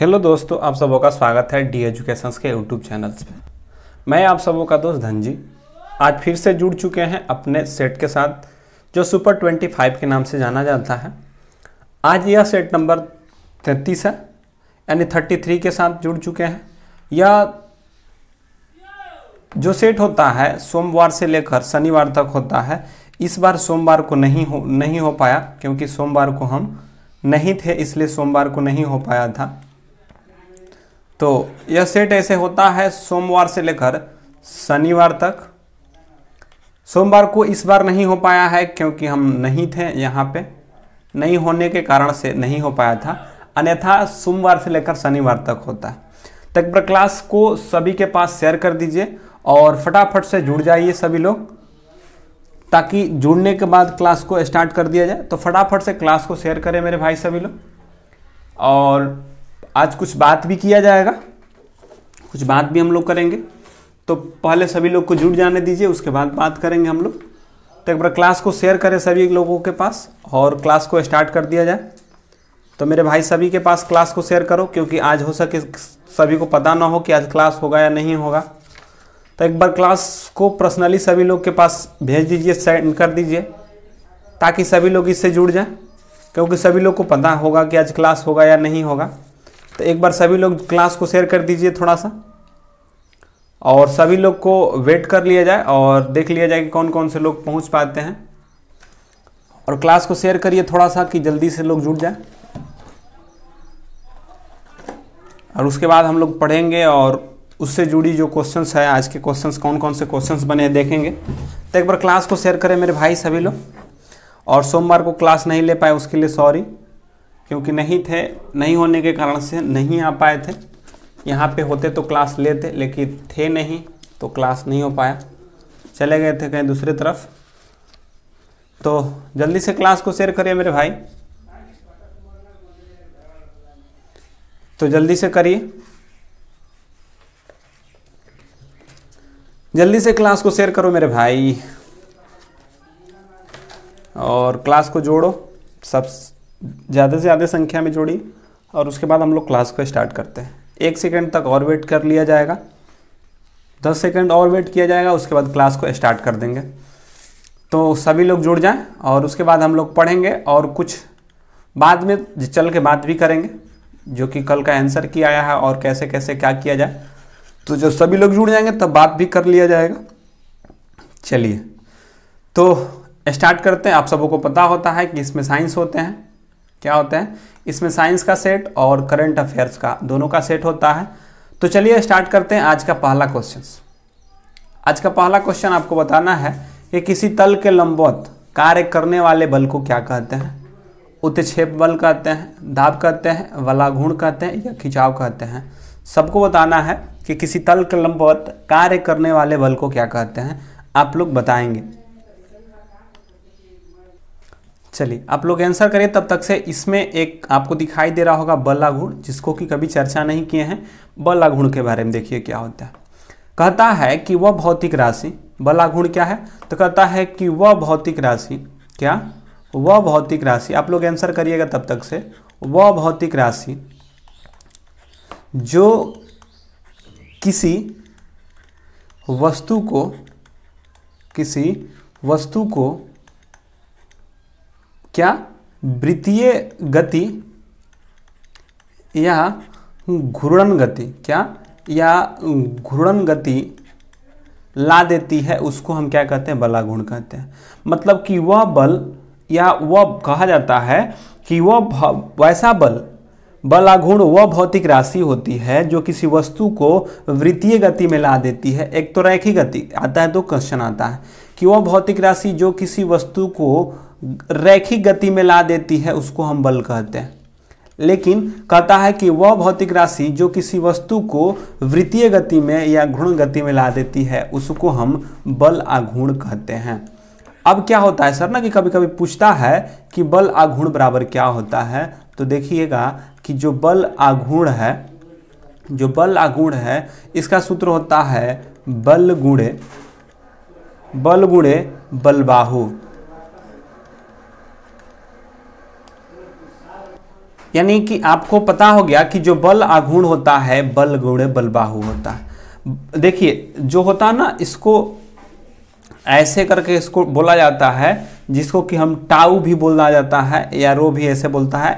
hello दोस्तों आप सबों का स्वागत है डी एजुकेशन के यूट्यूब चैनल्स पे मैं आप सबों का दोस्त धनजी आज फिर से जुड़ चुके हैं अपने सेट के साथ जो सुपर 25 के नाम से जाना जाता है आज यह सेट नंबर 33 है यानी 33 के साथ जुड़ चुके हैं यह जो सेट होता है सोमवार से लेकर शनिवार तक होता है इस बार सोमवार को नहीं हो नहीं हो पाया क्योंकि सोमवार को हम नहीं थे इसलिए सोमवार को नहीं हो पाया था तो यह सेट ऐसे होता है सोमवार से लेकर शनिवार तक सोमवार को इस बार नहीं हो पाया है क्योंकि हम नहीं थे यहाँ पे नहीं होने के कारण से नहीं हो पाया था अन्यथा सोमवार से लेकर शनिवार तक होता है तक पर क्लास को सभी के पास शेयर कर दीजिए और फटाफट से जुड़ जाइए सभी लोग ताकि जुड़ने के बाद क्लास को स्टार्ट कर दिया जाए तो फटाफट से क्लास को शेयर करें मेरे भाई सभी लोग और आज कुछ बात भी किया जाएगा कुछ बात भी हम लोग करेंगे तो पहले सभी लोग को जुट जाने दीजिए उसके बाद बात करेंगे हम लोग तो एक बार क्लास को शेयर करें सभी लोगों के पास और क्लास को स्टार्ट कर दिया जाए तो मेरे भाई सभी के पास क्लास को शेयर करो क्योंकि आज हो सके सभी को पता ना हो कि आज क्लास होगा या नहीं होगा तो एक बार क्लास को पर्सनली सभी लोग के पास भेज दीजिए सेंड कर दीजिए ताकि सभी लोग इससे जुड़ जाएँ क्योंकि सभी लोग को पता होगा कि आज क्लास होगा या नहीं होगा तो एक बार सभी लोग क्लास को शेयर कर दीजिए थोड़ा सा और सभी लोग को वेट कर लिया जाए और देख लिया जाए कि कौन कौन से लोग पहुंच पाते हैं और क्लास को शेयर करिए थोड़ा सा कि जल्दी से लोग जुड़ जाए और उसके बाद हम लोग पढ़ेंगे और उससे जुड़ी जो क्वेश्चंस है आज के क्वेश्चंस कौन कौन से क्वेश्चंस बने देखेंगे तो एक बार क्लास को शेयर करें मेरे भाई सभी लोग और सोमवार को क्लास नहीं ले पाए उसके लिए सॉरी क्योंकि नहीं थे नहीं होने के कारण से नहीं आ पाए थे यहाँ पे होते तो क्लास लेते लेकिन थे नहीं तो क्लास नहीं हो पाया चले गए थे कहीं दूसरी तरफ तो जल्दी से क्लास को शेयर करिए मेरे भाई तो जल्दी से करिए जल्दी से क्लास को शेयर करो मेरे भाई और क्लास को जोड़ो सब ज़्यादा से ज़्यादा संख्या में जोड़िए और उसके बाद हम लोग क्लास को स्टार्ट करते हैं एक सेकेंड तक और वेट कर लिया जाएगा दस सेकेंड और वेट किया जाएगा उसके बाद क्लास को स्टार्ट कर देंगे तो सभी लोग जुड़ जाएं और उसके बाद हम लोग पढ़ेंगे और कुछ बाद में चल के बात भी करेंगे जो कि कल का आंसर किया आया है और कैसे कैसे क्या किया जाए तो जब सभी लोग जुड़ जाएंगे तब बात भी कर लिया जाएगा चलिए तो स्टार्ट करते हैं आप सबों को पता होता है कि इसमें साइंस होते हैं क्या होते हैं इसमें साइंस का सेट और करंट अफेयर्स का दोनों का सेट होता है तो चलिए स्टार्ट करते हैं आज का पहला क्वेश्चन आज का पहला क्वेश्चन आपको बताना है कि किसी तल के लंबवत कार्य करने वाले बल को क्या कहते हैं उत्क्षेप बल कहते हैं दाब कहते हैं वलाघूण कहते हैं या खिंचाव कहते हैं सबको बताना है कि किसी तल के लंबवत कार्य करने वाले बल को क्या कहते हैं आप लोग बताएंगे चलिए आप लोग आंसर करें तब तक से इसमें एक आपको दिखाई दे रहा होगा गुण जिसको कि कभी चर्चा नहीं किए हैं गुण के बारे में देखिए क्या होता है कहता है कि वह भौतिक राशि गुण क्या है तो कहता है कि वह भौतिक राशि क्या वह भौतिक राशि आप लोग आंसर करिएगा तब तक से वह भौतिक राशि जो किसी वस्तु को किसी वस्तु को क्या वृत्तीय गति या घूर्णन गति क्या या घूर्णन गति ला देती है उसको हम क्या कहते हैं बलागुण कहते हैं मतलब कि वह बल या वह कहा जाता है कि वह वैसा बल बलागुण वह भौतिक राशि होती है जो किसी वस्तु को वृत्तीय गति में ला देती है एक तो रैखिक गति आता है तो क्वेश्चन आता है कि वह भौतिक राशि जो किसी वस्तु को रैखिक गति में ला देती है उसको हम बल कहते हैं लेकिन कहता है कि वह भौतिक राशि जो किसी वस्तु को वृत्तीय गति में या घूर्ण गति में ला देती है उसको हम बल आघूर्ण कहते हैं अब क्या होता है सर ना कि कभी कभी पूछता है कि बल आघूर्ण बराबर क्या होता है तो देखिएगा कि जो बल आघूर्ण है जो बल आगुण है इसका सूत्र होता है बल गुणे बल गुणे बलबाहु यानी कि आपको पता हो गया कि जो बल आघूर्ण होता है बल गुण बल बाहु होता है देखिए जो होता है ना इसको ऐसे करके इसको बोला जाता है जिसको कि हम टाऊ भी बोला जाता है या रो भी ऐसे बोलता है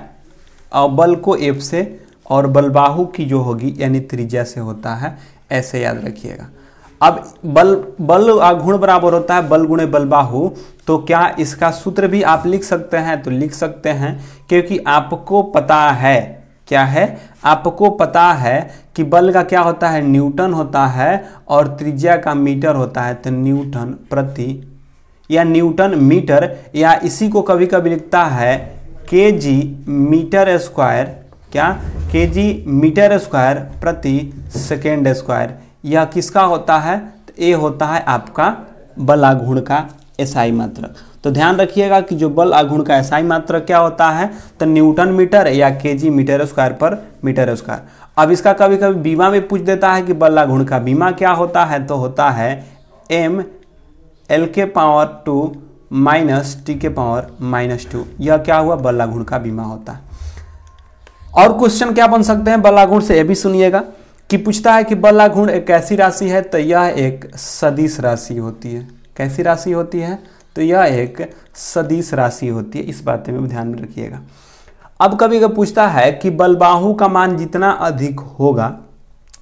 और बल को एफ से और बलबाहु की जो होगी यानी त्रिज्या से होता है ऐसे याद रखिएगा अब बल बल गुण बराबर होता है बल गुणे बल बाहु तो क्या इसका सूत्र भी आप लिख सकते हैं तो लिख सकते हैं क्योंकि आपको पता है क्या है आपको पता है कि बल का क्या होता है न्यूटन होता है और त्रिज्या का मीटर होता है तो न्यूटन प्रति या न्यूटन मीटर या इसी को कभी कभी लिखता है के जी मीटर स्क्वायर क्या के जी मीटर स्क्वायर प्रति सेकेंड स्क्वायर यह किसका होता है तो ए होता है आपका बल आघूर्ण का एसआई मात्रक तो ध्यान रखिएगा कि जो बल आघूर्ण का एसआई मात्रक क्या होता है तो न्यूटन मीटर या केजी मीटर स्क्वायर पर मीटर स्क्वायर अब इसका कभी कभी बीमा में पूछ देता है कि बल आघूर्ण का बीमा क्या होता है तो होता है एम एल के पावर टू माइनस टी के पावर माइनस टू यह क्या हुआ बल आघूर्ण का बीमा होता है और क्वेश्चन क्या बन सकते हैं बल आघूर्ण से यह भी सुनिएगा कि पूछता है कि बल्ला घूर्ण एक ऐसी राशि है तो यह एक सदिश राशि होती है कैसी राशि होती है तो यह एक सदिश राशि होती है इस बात में ध्यान में रखिएगा अब कभी कभी पूछता है कि बलबाहू का मान जितना अधिक होगा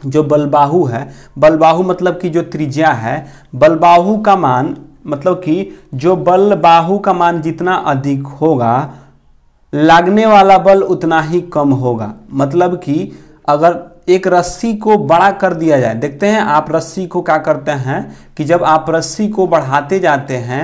जो बलबाहू है बलबाहू मतलब कि जो त्रिज्या है बलबाहू का मान मतलब कि जो बलबाहू का मान जितना अधिक होगा लागने वाला बल उतना ही कम होगा मतलब कि अगर एक रस्सी को बड़ा कर दिया जाए देखते हैं आप रस्सी को क्या करते हैं कि जब आप रस्सी को बढ़ाते जाते हैं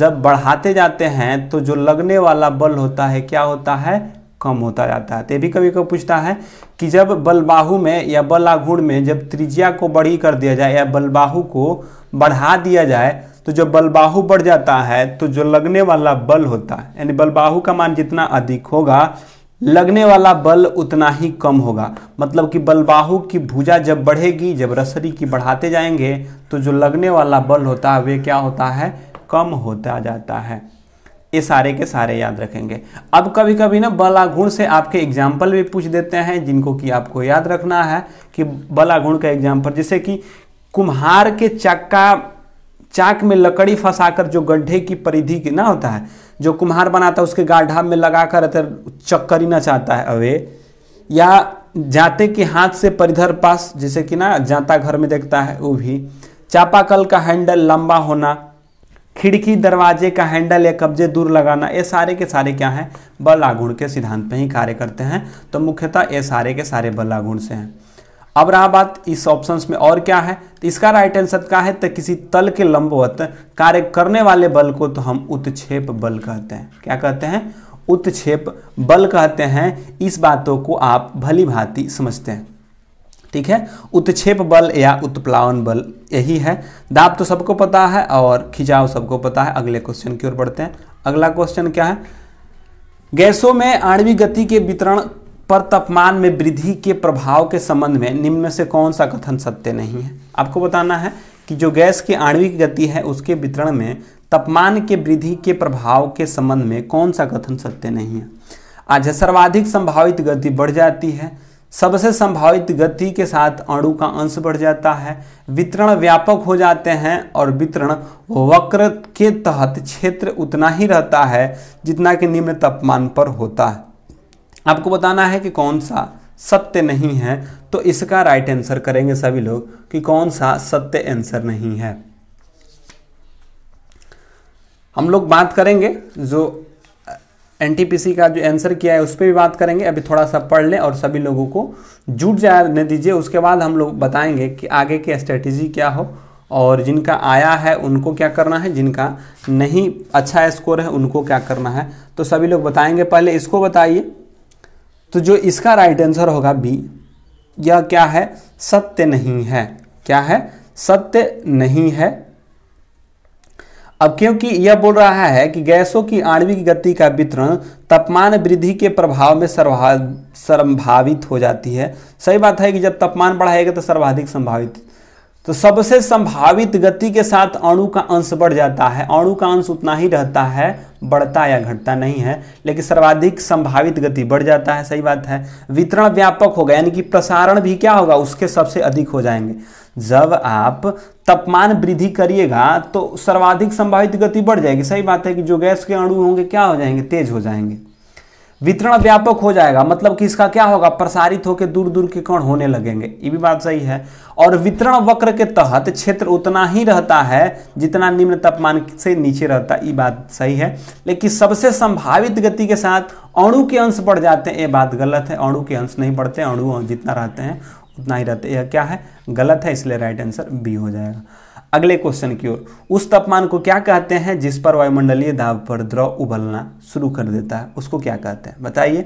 जब बढ़ाते जाते हैं तो जो लगने वाला बल होता है क्या होता है कम होता जाता है तो भी कभी कभी पूछता है कि जब बलबाहु में या बल आघूर्ण में जब त्रिज्या को बड़ी कर दिया जाए या बलबाहु को बढ़ा दिया जाए तो जब बलबाहु बढ़ जाता है तो जो लगने वाला बल होता है यानी बलबाहु का मान जितना अधिक होगा लगने वाला बल उतना ही कम होगा मतलब कि बलबाहु की भुजा जब बढ़ेगी जब रसरी की बढ़ाते जाएंगे तो जो लगने वाला बल होता है वे क्या होता है कम होता जाता है ये सारे के सारे याद रखेंगे अब कभी कभी ना बलागुण से आपके एग्जाम्पल भी पूछ देते हैं जिनको कि आपको याद रखना है कि बलागुण का एग्जाम्पल जैसे कि कुम्हार के चक्का चाक में लकड़ी फंसाकर जो गड्ढे की परिधि की ना होता है जो कुम्हार बनाता है उसके गाढ़ा में लगा कर चक्कर ही ना चाहता है अवे या जाते के हाथ से परिधर पास जैसे कि ना जाता घर में देखता है वो भी चापाकल का हैंडल लंबा होना खिड़की दरवाजे का हैंडल या कब्जे दूर लगाना ये सारे के सारे क्या हैं बल आगुण के सिद्धांत पे ही कार्य करते हैं तो मुख्यतः ये सारे के सारे बल आगुण से हैं अब रहा बात इस ऑप्शन में और क्या है तो इसका राइट आंसर क्या है तो किसी तल के लंबवत कार्य करने वाले बल को तो हम उत्क्षेप बल कहते हैं क्या कहते हैं उत्क्षेप बल कहते हैं इस बातों को आप भली भांति समझते हैं ठीक है उत्क्षेप बल या उत्प्लावन बल यही है दाब तो सबको पता है और खिंचाव सबको पता है अगले क्वेश्चन की ओर बढ़ते हैं अगला क्वेश्चन क्या है गैसों में आणवी गति के वितरण पर तापमान में वृद्धि के प्रभाव के संबंध में निम्न में से कौन सा कथन सत्य नहीं है आपको बताना है कि जो गैस की आणविक गति है उसके वितरण में तापमान के वृद्धि के प्रभाव के संबंध में कौन सा कथन सत्य नहीं है आज सर्वाधिक संभावित गति बढ़ जाती है सबसे संभावित गति के साथ अणु का अंश बढ़ जाता है वितरण व्यापक हो जाते हैं और वितरण वक्र के तहत क्षेत्र उतना ही रहता है जितना कि निम्न तापमान पर होता है आपको बताना है कि कौन सा सत्य नहीं है तो इसका राइट आंसर करेंगे सभी लोग कि कौन सा सत्य आंसर नहीं है हम लोग बात करेंगे जो एनटीपीसी का जो आंसर किया है उस पर भी बात करेंगे अभी थोड़ा सा पढ़ लें और सभी लोगों को जुट जाने दीजिए उसके बाद हम लोग बताएंगे कि आगे की स्ट्रेटेजी क्या हो और जिनका आया है उनको क्या करना है जिनका नहीं अच्छा स्कोर है उनको क्या करना है तो सभी लोग बताएंगे पहले इसको बताइए तो जो इसका राइट आंसर होगा बी यह क्या है सत्य नहीं है क्या है सत्य नहीं है अब क्योंकि यह बोल रहा है कि गैसों की आणविक गति का वितरण तापमान वृद्धि के प्रभाव में सर्वा संभावित हो जाती है सही बात है कि जब तापमान बढ़ाएगा तो सर्वाधिक संभावित तो सबसे संभावित गति के साथ अणु का अंश बढ़ जाता है अणु का अंश उतना ही रहता है बढ़ता या घटता नहीं है लेकिन सर्वाधिक संभावित गति बढ़ जाता है सही बात है वितरण व्यापक होगा यानी कि प्रसारण भी क्या होगा उसके सबसे अधिक हो जाएंगे जब आप तापमान वृद्धि करिएगा तो सर्वाधिक संभावित गति बढ़ जाएगी सही बात है कि जो गैस के अणु होंगे क्या हो जाएंगे तेज हो जाएंगे वितरण व्यापक हो जाएगा मतलब कि इसका क्या होगा प्रसारित होकर दूर दूर के कण होने लगेंगे ये भी बात सही है और वितरण वक्र के तहत क्षेत्र उतना ही रहता है जितना निम्न तापमान से नीचे रहता है ये बात सही है लेकिन सबसे संभावित गति के साथ अणु के अंश बढ़ जाते हैं ये बात गलत है अणु के अंश नहीं बढ़ते अणु जितना रहते हैं उतना ही रहते यह क्या है गलत है इसलिए राइट आंसर बी हो जाएगा अगले क्वेश्चन की ओर उस तापमान को क्या कहते हैं जिस पर वायुमंडलीय दाब पर द्रव उबलना शुरू कर देता है उसको क्या कहते हैं बताइए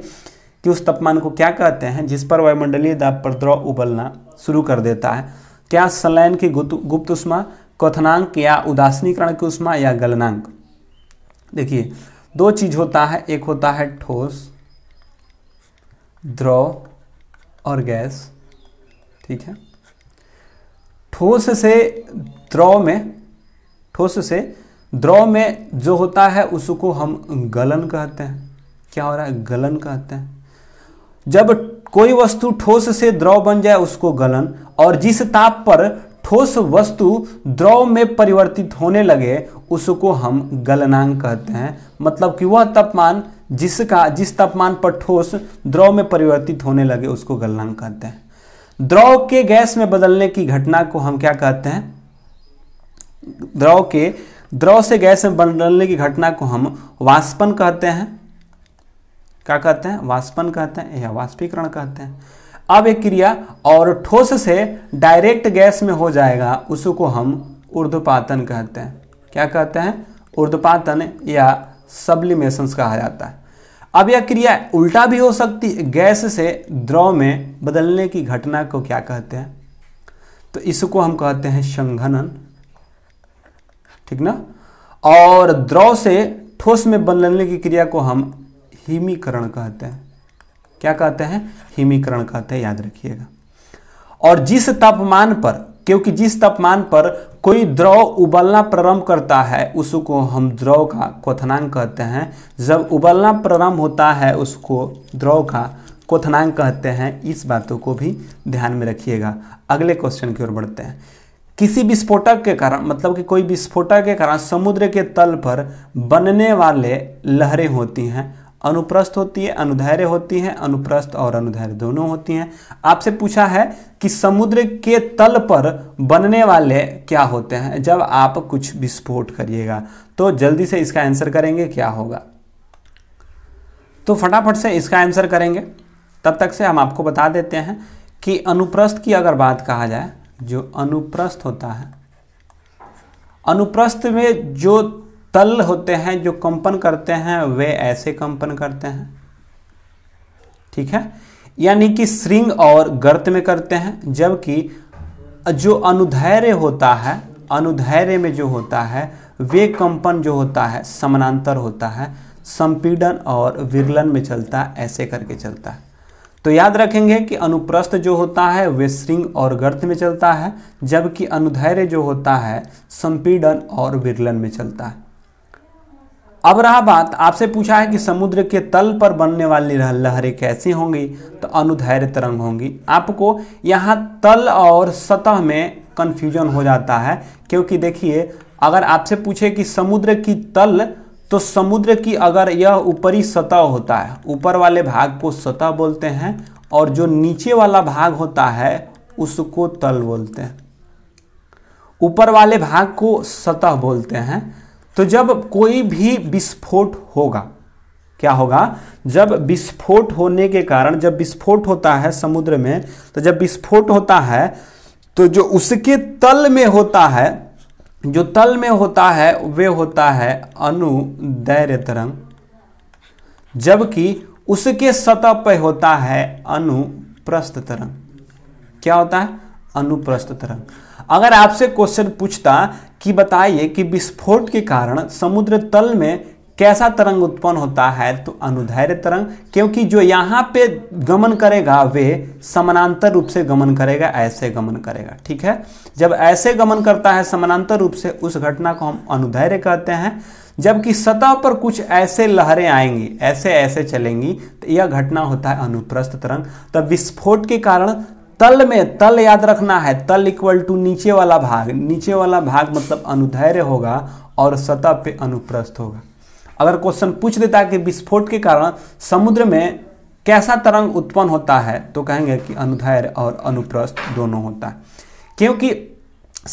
कि उस तापमान को क्या कहते हैं जिस पर वायुमंडलीय दाब पर द्रव उबलना शुरू कर देता है क्या सलैन की गुप्त उष्मा क्वथनांक या उदासनीकरण की उष्मा या गलनांक देखिए दो चीज़ होता है एक होता है ठोस द्रव और गैस ठीक है ठोस से द्रव में ठोस से द्रव में जो होता है उसको हम गलन कहते हैं क्या हो रहा है गलन कहते हैं जब कोई वस्तु ठोस से द्रव बन जाए उसको गलन और जिस ताप पर ठोस वस्तु द्रव में परिवर्तित होने लगे उसको हम गलनांक कहते हैं मतलब कि वह तापमान जिसका जिस तापमान पर ठोस द्रव में परिवर्तित होने लगे उसको गलनांक कहते हैं द्रव के गैस में बदलने की घटना को हम क्या कहते हैं द्रव के द्रव से गैस में बदलने की घटना को हम वाष्पन कहते हैं क्या कहते हैं वाष्पन कहते हैं या वाष्पीकरण कहते हैं अब एक क्रिया और ठोस से डायरेक्ट गैस में हो जाएगा उसको हम उर्धपातन कहते हैं क्या कहते हैं उर्धपातन या सब्लिमेशन कहा जाता है अब यह क्रिया उल्टा भी हो सकती है गैस से द्रव में बदलने की घटना को क्या कहते हैं तो इसको हम कहते हैं संघनन ठीक ना और द्रव से ठोस में बदलने की क्रिया को हम हिमीकरण कहते हैं क्या कहते हैं हिमीकरण कहते हैं याद रखिएगा और जिस तापमान पर क्योंकि जिस तापमान पर कोई द्रव उबलना प्रारंभ करता है उसको हम द्रव का क्वथनांक कहते हैं जब उबलना प्रारंभ होता है उसको द्रव का क्वथनांक कहते हैं इस बातों को भी ध्यान में रखिएगा अगले क्वेश्चन की ओर बढ़ते हैं किसी विस्फोटक के कारण मतलब कि कोई विस्फोटक के कारण समुद्र के तल पर बनने वाले लहरें होती हैं अनुप्रस्थ होती है अनुधैर्य होती हैं अनुप्रस्थ और अनुधैर्य दोनों होती हैं आपसे पूछा है कि समुद्र के तल पर बनने वाले क्या होते हैं जब आप कुछ विस्फोट करिएगा तो जल्दी से इसका आंसर करेंगे क्या होगा तो फटाफट से इसका आंसर करेंगे तब तक से हम आपको बता देते हैं कि अनुप्रस्थ की अगर बात कहा जाए जो अनुप्रस्थ होता है अनुप्रस्थ में जो तल होते हैं जो कंपन करते हैं वे ऐसे कंपन करते हैं ठीक है यानी कि श्रृंग और गर्त में करते हैं जबकि जो अनुधैर्य होता है अनुधैर्य में जो होता है वे कंपन जो होता है समानांतर होता है संपीडन और विरलन में चलता है ऐसे करके चलता है तो याद रखेंगे कि अनुप्रस्थ जो होता है वे श्रृंग और गर्त में चलता है जबकि अनुधैर्य जो होता है संपीडन और विरलन में चलता है अब रहा बात आपसे पूछा है कि समुद्र के तल पर बनने वाली लहरें कैसी होंगी तो अनुधैर्य तरंग होंगी आपको यहाँ तल और सतह में कन्फ्यूजन हो जाता है क्योंकि देखिए अगर आपसे पूछे कि समुद्र की तल तो समुद्र की अगर यह ऊपरी सतह होता है ऊपर वाले भाग को सतह बोलते हैं और जो नीचे वाला भाग होता है उसको तल बोलते हैं ऊपर वाले भाग को सतह बोलते हैं तो जब कोई भी विस्फोट होगा क्या होगा जब विस्फोट होने के कारण जब विस्फोट होता है समुद्र में तो जब विस्फोट होता है तो जो उसके तल में होता है जो तल में होता है वे होता है अनुदैर्य तरंग जबकि उसके सतह पर होता है अनुप्रस्थ तरंग क्या होता है अनुप्रस्थ तरंग अगर आपसे क्वेश्चन पूछता कि बताइए कि विस्फोट के कारण समुद्र तल में कैसा तरंग उत्पन्न होता है तो अनुधैर्य तरंग क्योंकि जो यहाँ पे गमन करेगा वे समानांतर रूप से गमन करेगा ऐसे गमन करेगा ठीक है जब ऐसे गमन करता है समानांतर रूप से उस घटना को हम अनुधैर्य कहते हैं जबकि सतह पर कुछ ऐसे लहरें आएंगी ऐसे ऐसे चलेंगी तो यह घटना होता है अनुप्रस्थ तरंग तब विस्फोट के कारण तल में तल याद रखना है तल इक्वल टू नीचे वाला भाग नीचे वाला भाग मतलब अनुधैर्य होगा और सतह पे अनुप्रस्थ होगा अगर क्वेश्चन पूछ देता है कि विस्फोट के कारण समुद्र में कैसा तरंग उत्पन्न होता है तो कहेंगे कि अनुधैर्य और अनुप्रस्थ दोनों होता है क्योंकि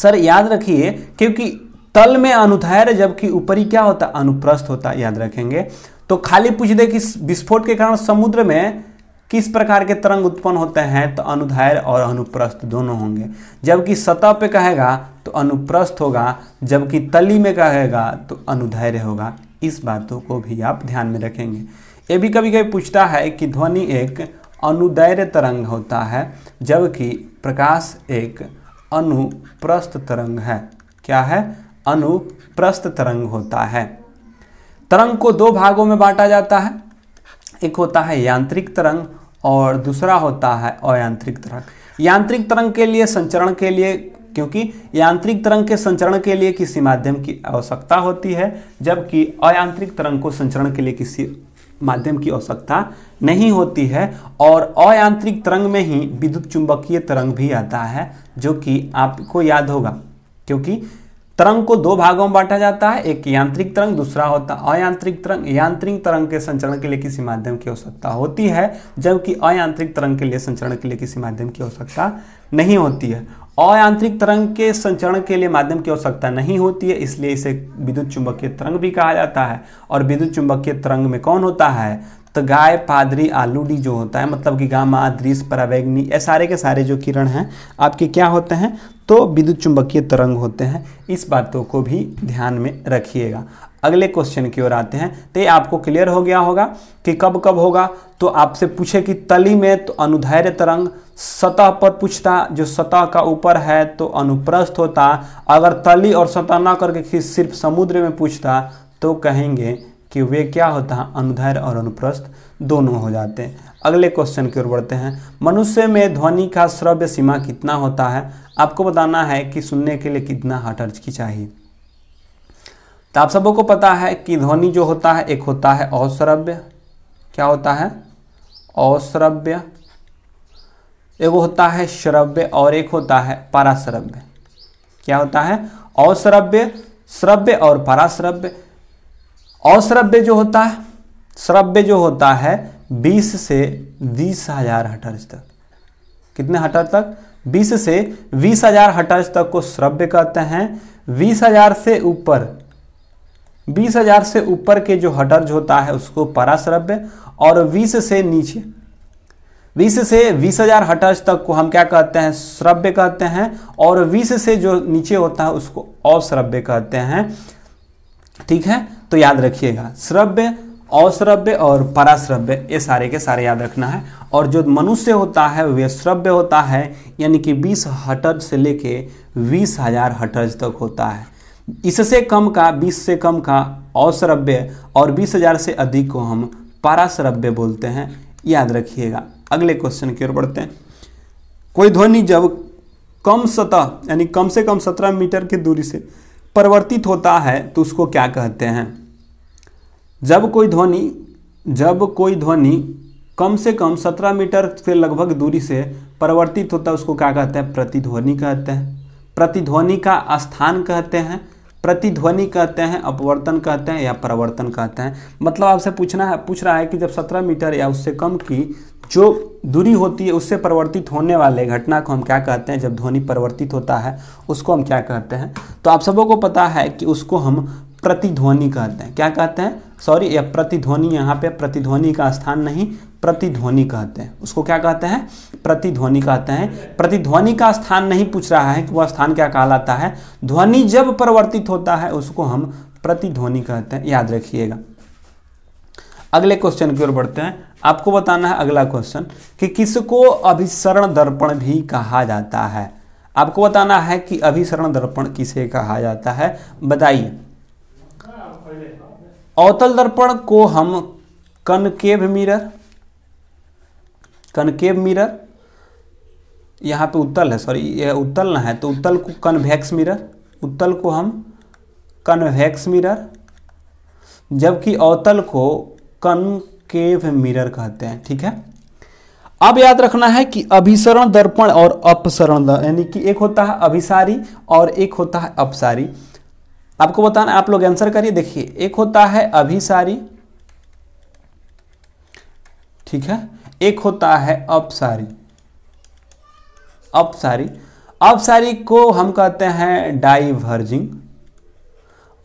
सर याद रखिए क्योंकि तल में अनुधैर्य जबकि ऊपरी क्या होता है अनुप्रस्थ होता है याद रखेंगे तो खाली पूछ दे कि विस्फोट के कारण समुद्र में किस प्रकार के तरंग उत्पन्न होते हैं तो अनुधैर्य और अनुप्रस्थ दोनों होंगे जबकि सतह पे कहेगा तो अनुप्रस्थ होगा जबकि तली में कहेगा तो अनुधैर्य होगा इस बातों को भी आप ध्यान में रखेंगे ये भी कभी कभी पूछता है कि ध्वनि एक अनुदैर्य तरंग होता है जबकि प्रकाश एक अनुप्रस्थ तरंग है क्या है अनुप्रस्थ तरंग होता है तरंग को दो भागों में बांटा जाता है एक होता है यांत्रिक तरंग और दूसरा होता है अयांत्रिक तरंग यांत्रिक तरंग के लिए संचरण के लिए क्योंकि यांत्रिक तरंग के संचरण के लिए किसी माध्यम की आवश्यकता होती है जबकि अयांत्रिक तरंग को संचरण के लिए किसी माध्यम की आवश्यकता नहीं होती है और अयांत्रिक तरंग में ही विद्युत चुंबकीय तरंग भी आता है जो कि आपको याद होगा क्योंकि तरंग को दो भागों में बांटा जाता है एक यांत्रिक तरंग दूसरा होता है अयांत्रिक तरंग यांत्रिक तरंग के संचरण के लिए किसी माध्यम की आवश्यकता होती है जबकि अयांत्रिक तरंग के लिए संचरण के लिए किसी माध्यम की आवश्यकता नहीं होती है अयांत्रिक तरंग के संचरण के लिए माध्यम की आवश्यकता नहीं होती है इसलिए इसे विद्युत चुंबकीय तरंग भी कहा जाता है और विद्युत चुंबकीय तरंग में कौन होता है तो गाय पादरी आलूडी जो होता है मतलब कि गामा दृश परावैग्नी ये सारे के सारे जो किरण हैं आपके क्या होते हैं तो विद्युत चुंबकीय तरंग होते हैं इस बातों को भी ध्यान में रखिएगा अगले क्वेश्चन की ओर आते हैं तो ये आपको क्लियर हो गया होगा कि कब कब होगा तो आपसे पूछे कि तली में तो अनुधैर्य तरंग सतह पर पूछता जो सतह का ऊपर है तो अनुप्रस्थ होता अगर तली और सतह ना करके सिर्फ समुद्र में पूछता तो कहेंगे कि वे क्या होता है अनुधैर्य और अनुप्रस्थ दोनों हो जाते हैं अगले क्वेश्चन की ओर बढ़ते हैं मनुष्य में ध्वनि का श्रव्य सीमा कितना होता है आपको बताना है कि सुनने के लिए कितना हटर्ज की चाहिए तो आप सबों को पता है कि ध्वनि जो होता है एक होता है अश्रव्य क्या होता है अश्रव्य एक होता है श्रव्य और एक होता है पराश्रव्य क्या होता है अश्रव्य श्रव्य और पराश्रव्य अश्रव्य जो होता है श्रव्य जो होता है बीस से बीस हजार हटर्ज तक कितने हटर तक बीस से बीस हजार हटर्ज तक को श्रव्य कहते हैं बीस हजार से ऊपर बीस हजार से ऊपर के जो हटर्ज होता है उसको पराश्रव्य और बीस से नीचे बीस से बीस हजार हटर्ज तक को हम क्या कहते हैं श्रव्य कहते हैं और बीस से जो नीचे होता है उसको अश्रव्य कहते हैं ठीक है तो याद रखिएगा श्रव्य अश्रव्य और पराश्रव्य ये सारे के सारे याद रखना है और जो मनुष्य होता है वह श्रव्य होता है यानी कि बीस हटर्ज से लेके बीस हजार हटर्ज तक होता है इससे कम का 20 से कम का अश्रव्य और 20,000 से अधिक को हम पाराश्रव्य बोलते हैं याद रखिएगा अगले क्वेश्चन की ओर बढ़ते हैं कोई ध्वनि जब कम सतह यानी कम से कम 17 मीटर की दूरी से परिवर्तित होता है तो उसको क्या कहते हैं जब कोई ध्वनि जब कोई ध्वनि कम से कम 17 मीटर से लगभग दूरी से परिवर्तित होता है उसको क्या कहते हैं प्रतिध्वनि कहते हैं प्रतिध्वनि का स्थान कहते हैं प्रतिध्वनि कहते हैं अपवर्तन कहते हैं या परावर्तन कहते हैं मतलब आपसे पूछना है पूछ रहा है कि जब सत्रह मीटर या उससे कम की जो दूरी होती है उससे परिवर्तित होने वाले घटना को हम क्या कहते हैं जब ध्वनि परिवर्तित होता है उसको हम क्या कहते हैं तो आप सबों को पता है कि उसको हम प्रतिध्वनि कहते हैं क्या कहते हैं सॉरी या प्रतिध्वनि यहाँ पे प्रतिध्वनि का स्थान नहीं प्रतिध्वनि कहते हैं उसको क्या कहते हैं प्रतिध्वनि कहते हैं प्रतिध्वनि का स्थान नहीं पूछ रहा है कि वह स्थान क्या कहलाता है ध्वनि जब परिवर्तित होता है उसको हम प्रतिध्वनि कहते हैं याद रखिएगा अगले क्वेश्चन की ओर बढ़ते हैं आपको बताना है अगला क्वेश्चन कि किसको अभिसरण दर्पण भी कहा जाता है आपको बताना है कि अभिसरण दर्पण किसे कहा जाता है बताइए अवतल दर्पण को हम कनकेव मिरर कनकेव मिरर यहाँ पे उत्तल है सॉरी यह उत्तल ना है तो उत्तल को कन्वेक्स मिरर उत्तल को हम कन्वेक्स मिरर जबकि अवतल को कनकेव मिरर कहते हैं ठीक है अब याद रखना है कि अभिसरण दर्पण और अपसरण यानी कि एक होता है अभिसारी और एक होता है अपसारी आपको बताना आप लोग आंसर करिए देखिए एक होता है अभिसारी ठीक है एक होता है अपसारी अपसारी अपसारी को हम कहते हैं डाइवर्जिंग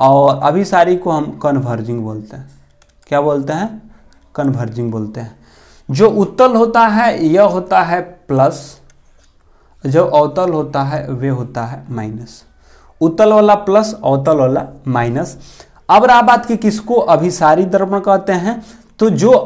और अभिसारी को हम कन्वर्जिंग बोलते हैं क्या बोलते हैं कन्वर्जिंग बोलते हैं जो उत्तल होता है यह होता है प्लस जो अवतल होता है वे होता है माइनस उत्तल वाला प्लस अवतल वाला माइनस अब रहा बात की किसको अभिसारी दर्पण कहते हैं तो जो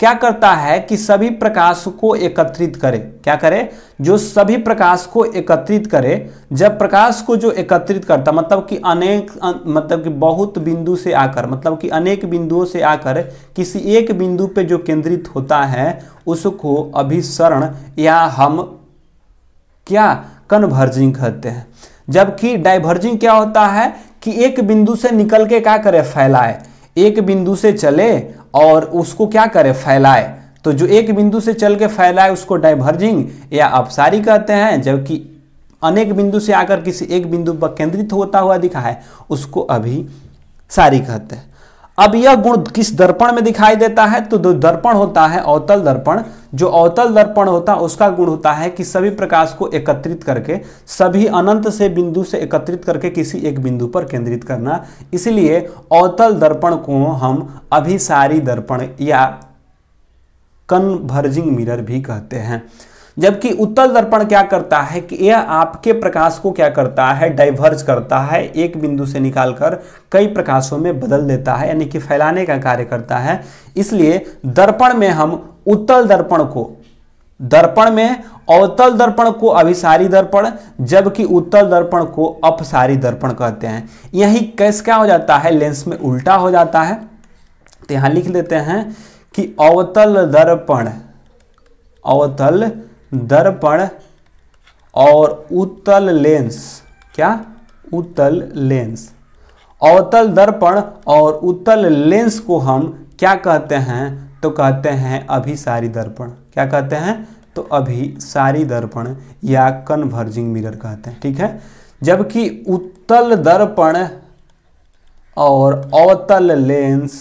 क्या करता है कि सभी प्रकाश को एकत्रित करे क्या करे जो सभी प्रकाश को एकत्रित करे जब प्रकाश को जो एकत्रित करता मतलब कि अनेक मतलब कि बहुत बिंदु से आकर मतलब कि अनेक बिंदुओं से आकर किसी एक बिंदु पे जो केंद्रित होता है उसको अभिसरण या हम क्या कन्वर्जिंग कहते हैं जबकि डाइवर्जिंग क्या होता है कि एक बिंदु से निकल के क्या करे फैलाए एक बिंदु से चले और उसको क्या करे फैलाए तो जो एक बिंदु से चल के फैलाए उसको डाइवर्जिंग या अपसारी कहते हैं जबकि अनेक बिंदु से आकर किसी एक बिंदु पर केंद्रित होता हुआ दिखा है उसको अभी सारी कहते हैं अब यह गुण किस दर्पण में दिखाई देता है तो जो दर्पण होता है अवतल दर्पण जो अवतल दर्पण होता है उसका गुण होता है कि सभी प्रकाश को एकत्रित करके सभी अनंत से बिंदु से एकत्रित करके किसी एक बिंदु पर केंद्रित करना इसलिए अवतल दर्पण को हम अभिसारी दर्पण या कन्वर्जिंग मिरर भी कहते हैं जबकि उत्तल दर्पण क्या करता है कि यह आपके प्रकाश को क्या करता है डाइवर्ज करता है एक बिंदु से निकालकर कई प्रकाशों में बदल देता है यानी कि फैलाने का कार्य करता है इसलिए दर्पण में हम उत्तल दर्पण को दर्पण में अवतल दर्पण को अभिसारी दर्पण जबकि उत्तल दर्पण को अपसारी दर्पण कहते हैं यही कैस क्या हो जाता है लेंस में उल्टा हो जाता है तो यहां लिख लेते हैं कि अवतल दर्पण अवतल दर्पण और उत्तल लेंस क्या उत्तल लेंस अवतल दर्पण और उत्तल लेंस को हम क्या कहते हैं तो कहते हैं अभिसारी दर्पण क्या कहते हैं तो अभिसारी दर्पण या कन्वर्जिंग मिरर कहते हैं ठीक है जबकि उत्तल दर्पण और अवतल लेंस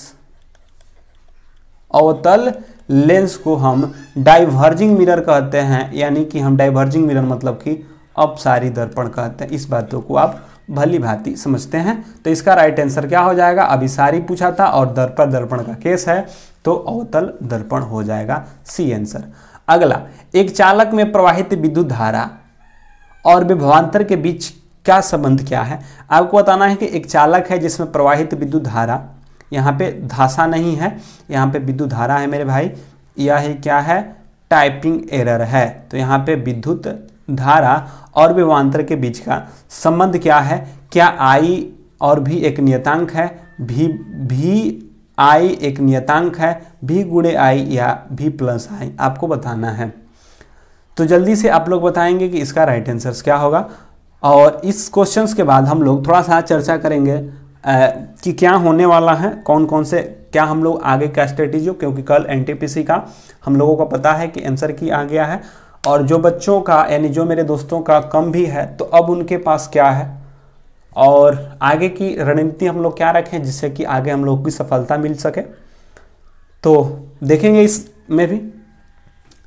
अवतल लेंस को हम डाइवर्जिंग मिरर कहते हैं यानी कि हम डाइवर्जिंग मिरर मतलब कि अपसारी दर्पण कहते हैं इस बातों को आप भली भांति समझते हैं तो इसका राइट आंसर क्या हो जाएगा अभिसारी पूछा था और दर्पण दर्पण का केस है तो अवतल दर्पण हो जाएगा सी आंसर अगला एक चालक में प्रवाहित विद्युत धारा और विभवान्तर के बीच क्या संबंध क्या है आपको बताना है कि एक चालक है जिसमें प्रवाहित विद्युत धारा यहाँ पे धासा नहीं है यहाँ पे विद्युत धारा है मेरे भाई यह क्या है टाइपिंग एरर है तो यहाँ पे विद्युत धारा और विवांतर के बीच का संबंध क्या है क्या आई और भी एक नियतांक है भी भी आई एक नियतांक है भी गुड़े आई या भी प्लस आई आपको बताना है तो जल्दी से आप लोग बताएंगे कि इसका राइट आंसर क्या होगा और इस क्वेश्चंस के बाद हम लोग थोड़ा सा चर्चा करेंगे कि क्या होने वाला है कौन कौन से क्या हम लोग आगे का स्ट्रेटेजी क्योंकि कल एनटीपीसी का हम लोगों को पता है कि आंसर की आ गया है और जो बच्चों का यानी जो मेरे दोस्तों का कम भी है तो अब उनके पास क्या है और आगे की रणनीति हम लोग क्या रखें जिससे कि आगे हम लोग की सफलता मिल सके तो देखेंगे इसमें भी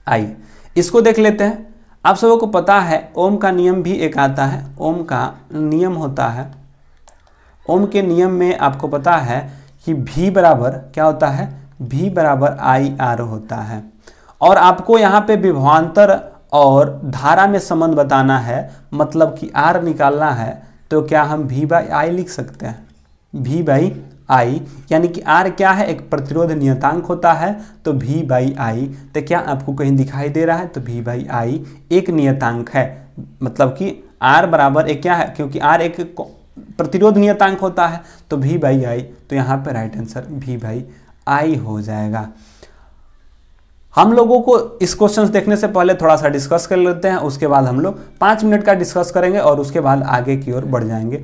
आइए इसको देख लेते हैं आप सबों को पता है ओम का नियम भी एक आता है ओम का नियम होता है ओम के नियम में आपको पता है कि भी बराबर क्या होता है भी बराबर आई आर होता है और आपको यहाँ पे विभवान्तर और धारा में संबंध बताना है मतलब कि आर निकालना है तो क्या हम भी बाई आई लिख सकते हैं भी बाई आई यानी कि आर क्या है एक प्रतिरोध नियतांक होता है तो भी बाई आई तो क्या आपको कहीं दिखाई दे रहा है तो भी बाई आई एक नियतांक है मतलब कि आर बराबर एक क्या है क्योंकि आर एक प्रतिरोध नियतांक होता है तो भी बाई आई तो यहाँ पर राइट आंसर भी बाई आई हो जाएगा हम लोगों को इस क्वेश्चन देखने से पहले थोड़ा सा डिस्कस कर लेते हैं उसके बाद हम लोग पाँच मिनट का डिस्कस करेंगे और उसके बाद आगे की ओर बढ़ जाएंगे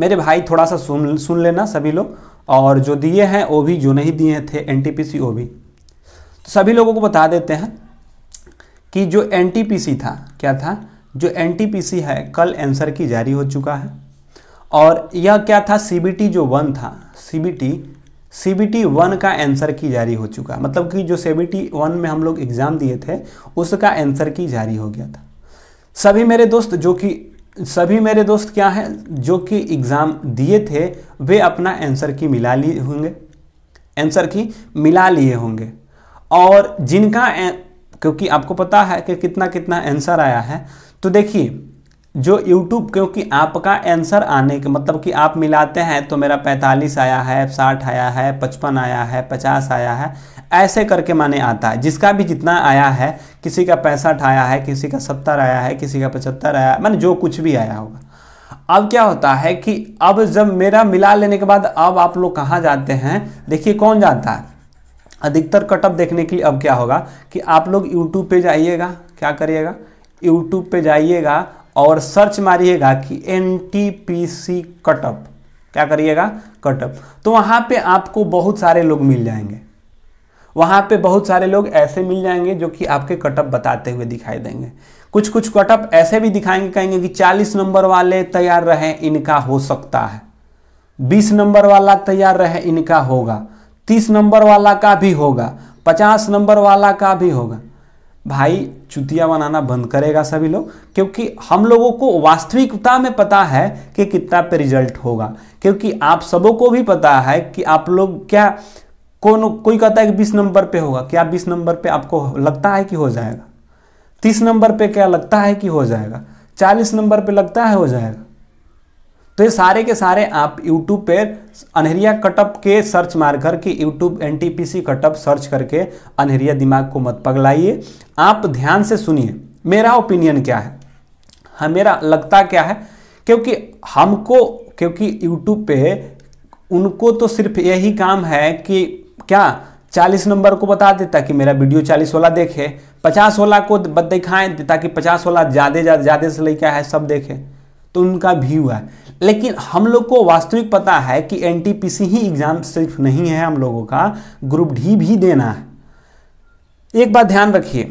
मेरे भाई थोड़ा सा सुन सुन लेना सभी लोग और जो दिए हैं वो भी जो नहीं दिए थे एन टी वो भी तो सभी लोगों को बता देते हैं कि जो एन था क्या था जो एन है कल आंसर की जारी हो चुका है और यह क्या था सी जो वन था C C B T one का आंसर की जारी हो चुका मतलब कि जो सी बी टी वन में हम लोग एग्ज़ाम दिए थे उसका आंसर की जारी हो गया था सभी मेरे दोस्त जो कि सभी मेरे दोस्त क्या है जो कि एग्ज़ाम दिए थे वे अपना आंसर की मिला लिए होंगे आंसर की मिला लिए होंगे और जिनका क्योंकि आपको पता है कि कितना कितना आंसर आया है तो देखिए जो यूट्यूब क्योंकि आपका आंसर आने के मतलब कि आप मिलाते हैं तो मेरा 45 आया है 60 आया है 55 आया है 50 आया है ऐसे करके माने आता है जिसका भी जितना आया है किसी का पैंसठ आया है किसी का सत्तर आया है किसी का पचहत्तर आया है मैंने जो कुछ भी आया होगा अब क्या होता है कि अब जब मेरा मिला लेने के बाद अब आप लोग कहाँ जाते हैं देखिए कौन जाता है अधिकतर कटअप देखने के लिए अब क्या होगा कि आप लोग यूट्यूब पे जाइएगा क्या करिएगा यूट्यूब पे जाइएगा और सर्च मारिएगा कि N T P C cutoff क्या करिएगा कटअप तो वहाँ पे आपको बहुत सारे लोग मिल जाएंगे वहाँ पे बहुत सारे लोग ऐसे मिल जाएंगे जो कि आपके कटअप बताते हुए दिखाई देंगे कुछ कुछ कटअप ऐसे भी दिखाएंगे कहेंगे कि 40 नंबर वाले तैयार रहे इनका हो सकता है 20 नंबर वाला तैयार रहे इनका होगा 30 नंबर वाला का भी होगा 50 नंबर वाला का भी होगा भाई चुतिया बनाना बंद करेगा सभी लोग क्योंकि हम लोगों को वास्तविकता में पता है कि कितना पे रिजल्ट होगा क्योंकि आप सबों को भी पता है कि आप लोग क्या कौन कोई कहता है कि बीस नंबर पे होगा क्या बीस नंबर पे आपको लगता है कि हो जाएगा तीस नंबर पे क्या लगता है कि हो जाएगा चालीस नंबर पे लगता है हो जाएगा तो ये सारे के सारे आप यूट्यूब पे अनहरिया कटअप के सर्च मार करके YouTube N T P C cutoff search करके अनहरिया दिमाग को मत पगलाइए आप ध्यान से सुनिए मेरा ओपिनियन क्या है हाँ मेरा लगता क्या है क्योंकि हमको क्योंकि यूट्यूब पे उनको तो सिर्फ यही काम है कि क्या चालीस नंबर को बता दे ताकि मेरा वीडियो चालीस वाला देखे पचास वाला को दिखाएं ताकि पचास वाला ज़्यादा ज़्यादा से लेकर है सब देखें तो उनका व्यू है लेकिन हम लोग को वास्तविक पता है कि एन ही एग्ज़ाम सिर्फ नहीं है हम लोगों का ग्रुप डी भी देना है एक बात ध्यान रखिए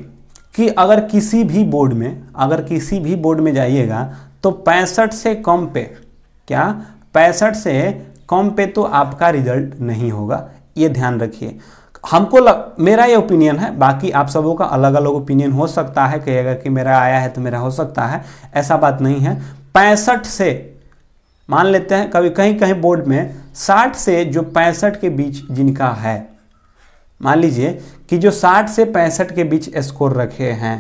कि अगर किसी भी बोर्ड में अगर किसी भी बोर्ड में जाइएगा तो पैंसठ से कम पे क्या पैंसठ से कम पे तो आपका रिजल्ट नहीं होगा ये ध्यान रखिए हमको लग मेरा ये ओपिनियन है बाकी आप सबों का अलग अलग ओपिनियन हो सकता है कहेगा कि मेरा आया है तो मेरा हो सकता है ऐसा बात नहीं है पैंसठ से मान लेते हैं कभी कहीं कहीं बोर्ड में साठ से जो पैंसठ के बीच जिनका है मान लीजिए कि जो साठ से पैंसठ के बीच स्कोर रखे हैं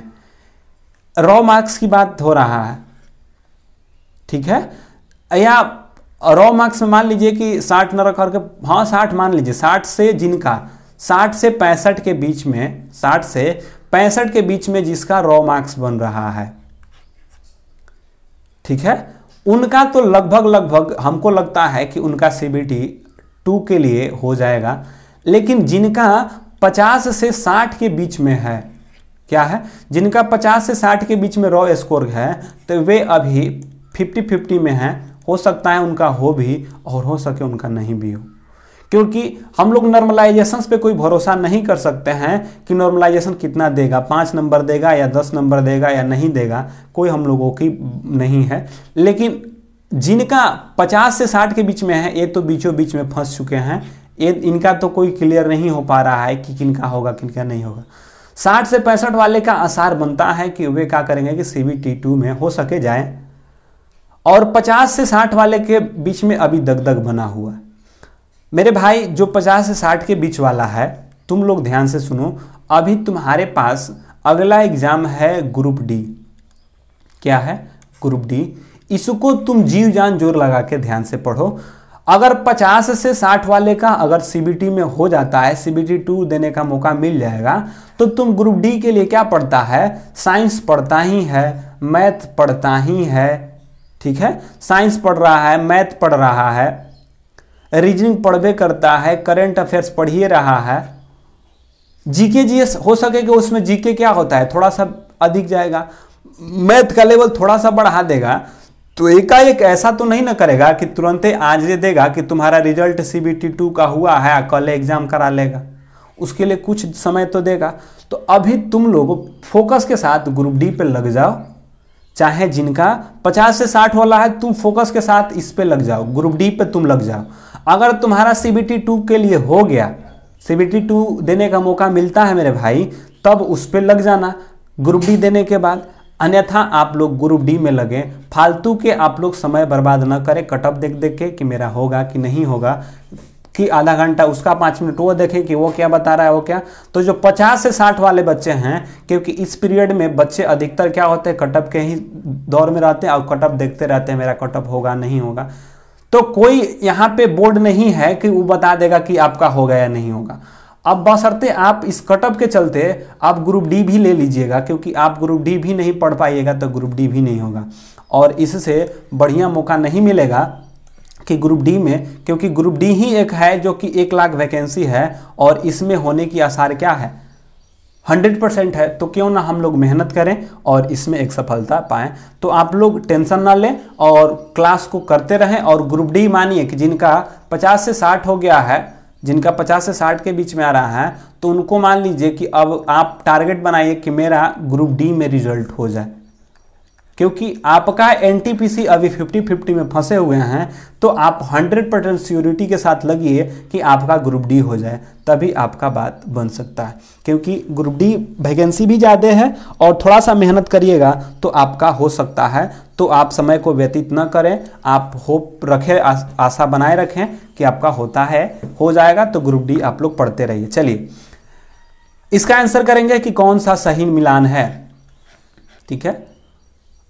रॉ मार्क्स की बात हो रहा है ठीक है या रॉ मार्क्स में मान लीजिए कि साठ न रख के हाँ साठ मान लीजिए साठ से जिनका साठ से पैंसठ के बीच में साठ से पैंसठ के बीच में जिसका रॉ मार्क्स बन रहा है ठीक है उनका तो लगभग लगभग हमको लगता है कि उनका सीबीटी टू के लिए हो जाएगा लेकिन जिनका पचास से साठ के बीच में है क्या है जिनका 50 से 60 के बीच में रॉ स्कोर है तो वे अभी 50-50 में हैं हो सकता है उनका हो भी और हो सके उनका नहीं भी हो क्योंकि हम लोग नॉर्मलाइजेशन पे कोई भरोसा नहीं कर सकते हैं कि नॉर्मलाइजेशन कितना देगा पाँच नंबर देगा या दस नंबर देगा या नहीं देगा कोई हम लोगों की नहीं है लेकिन जिनका पचास से साठ के बीच में है ये तो बीचों बीच में फंस चुके हैं ये इनका तो कोई क्लियर नहीं हो पा रहा है कि किनका होगा किनका नहीं होगा साठ से पैंसठ वाले का आसार बनता है कि वे क्या करेंगे कि सी बी टी टू में हो सके जाए और पचास से साठ वाले के बीच में अभी दगदग बना हुआ है मेरे भाई जो पचास से साठ के बीच वाला है तुम लोग ध्यान से सुनो अभी तुम्हारे पास अगला एग्जाम है ग्रुप डी क्या है ग्रुप डी इसको तुम जीव जान जोर लगा के ध्यान से पढ़ो अगर 50 से 60 वाले का अगर सीबीटी में हो जाता है सीबीटी टू देने का मौका मिल जाएगा तो तुम ग्रुप डी के लिए क्या पढ़ता है साइंस पढ़ता ही है मैथ पढ़ता ही है ठीक है साइंस पढ़ रहा है मैथ पढ़ रहा है रीजनिंग पढ़बे करता है करेंट अफेयर्स पढ़ ही रहा है जीके जी हो सके कि उसमें जीके क्या होता है थोड़ा सा अधिक जाएगा मैथ का लेवल थोड़ा सा बढ़ा देगा तो एकाएक ऐसा तो नहीं ना करेगा कि तुरंत आज दे देगा कि तुम्हारा result C B T two का हुआ है कल एग्जाम करा लेगा उसके लिए कुछ समय तो देगा तो अभी तुम लोग फोकस के साथ ग्रुप डी पे लग जाओ चाहे जिनका 50 से 60 वाला है तुम फोकस के साथ इस पे लग जाओ ग्रुप डी पे तुम लग जाओ अगर तुम्हारा सी बी टी टू के लिए हो गया सी बी टी टू देने का मौका मिलता है मेरे भाई तब उस पर लग जाना ग्रुप डी देने के बाद अन्यथा आप लोग ग्रुप डी में लगें फालतू के आप लोग समय बर्बाद ना करें कटअप देख देख के कि मेरा होगा कि नहीं होगा कि आधा घंटा उसका पाँच मिनट वो देखें कि वो क्या बता रहा है वो क्या तो जो पचास से साठ वाले बच्चे हैं क्योंकि इस पीरियड में बच्चे अधिकतर क्या होते हैं कटअप के ही दौर में रहते हैं और कटअप देखते रहते हैं मेरा कटअप होगा नहीं होगा तो कोई यहाँ पे बोर्ड नहीं है कि वो बता देगा कि आपका होगा या नहीं होगा अब बसरते आप इस कटअप के चलते आप ग्रुप डी भी ले लीजिएगा क्योंकि आप ग्रुप डी भी नहीं पढ़ पाइएगा तो ग्रुप डी भी नहीं होगा और इससे बढ़िया मौका नहीं मिलेगा कि ग्रुप डी में क्योंकि ग्रुप डी ही एक है जो कि एक लाख वैकेंसी है और इसमें होने की आसार क्या है हंड्रेड परसेंट है तो क्यों ना हम लोग मेहनत करें और इसमें एक सफलता पाएँ तो आप लोग टेंशन ना लें और क्लास को करते रहें और ग्रुप डी मानिए कि जिनका पचास से साठ हो गया है जिनका पचास से साठ के बीच में आ रहा है तो उनको मान लीजिए कि अब आप टारगेट बनाइए कि मेरा ग्रुप डी में रिजल्ट हो जाए क्योंकि आपका एनटीपीसी अभी फिफ्टी फिफ्टी में फंसे हुए हैं तो आप हंड्रेड परसेंट सियोरिटी के साथ लगिए कि आपका ग्रुप डी हो जाए तभी आपका बात बन सकता है क्योंकि ग्रुप डी वैकेंसी भी ज़्यादा है और थोड़ा सा मेहनत करिएगा तो आपका हो सकता है तो आप समय को व्यतीत न करें आप होप रखें आशा बनाए रखें कि आपका होता है हो जाएगा तो ग्रुप डी आप लोग पढ़ते रहिए चलिए इसका आंसर करेंगे कि कौन सा सही मिलान है ठीक है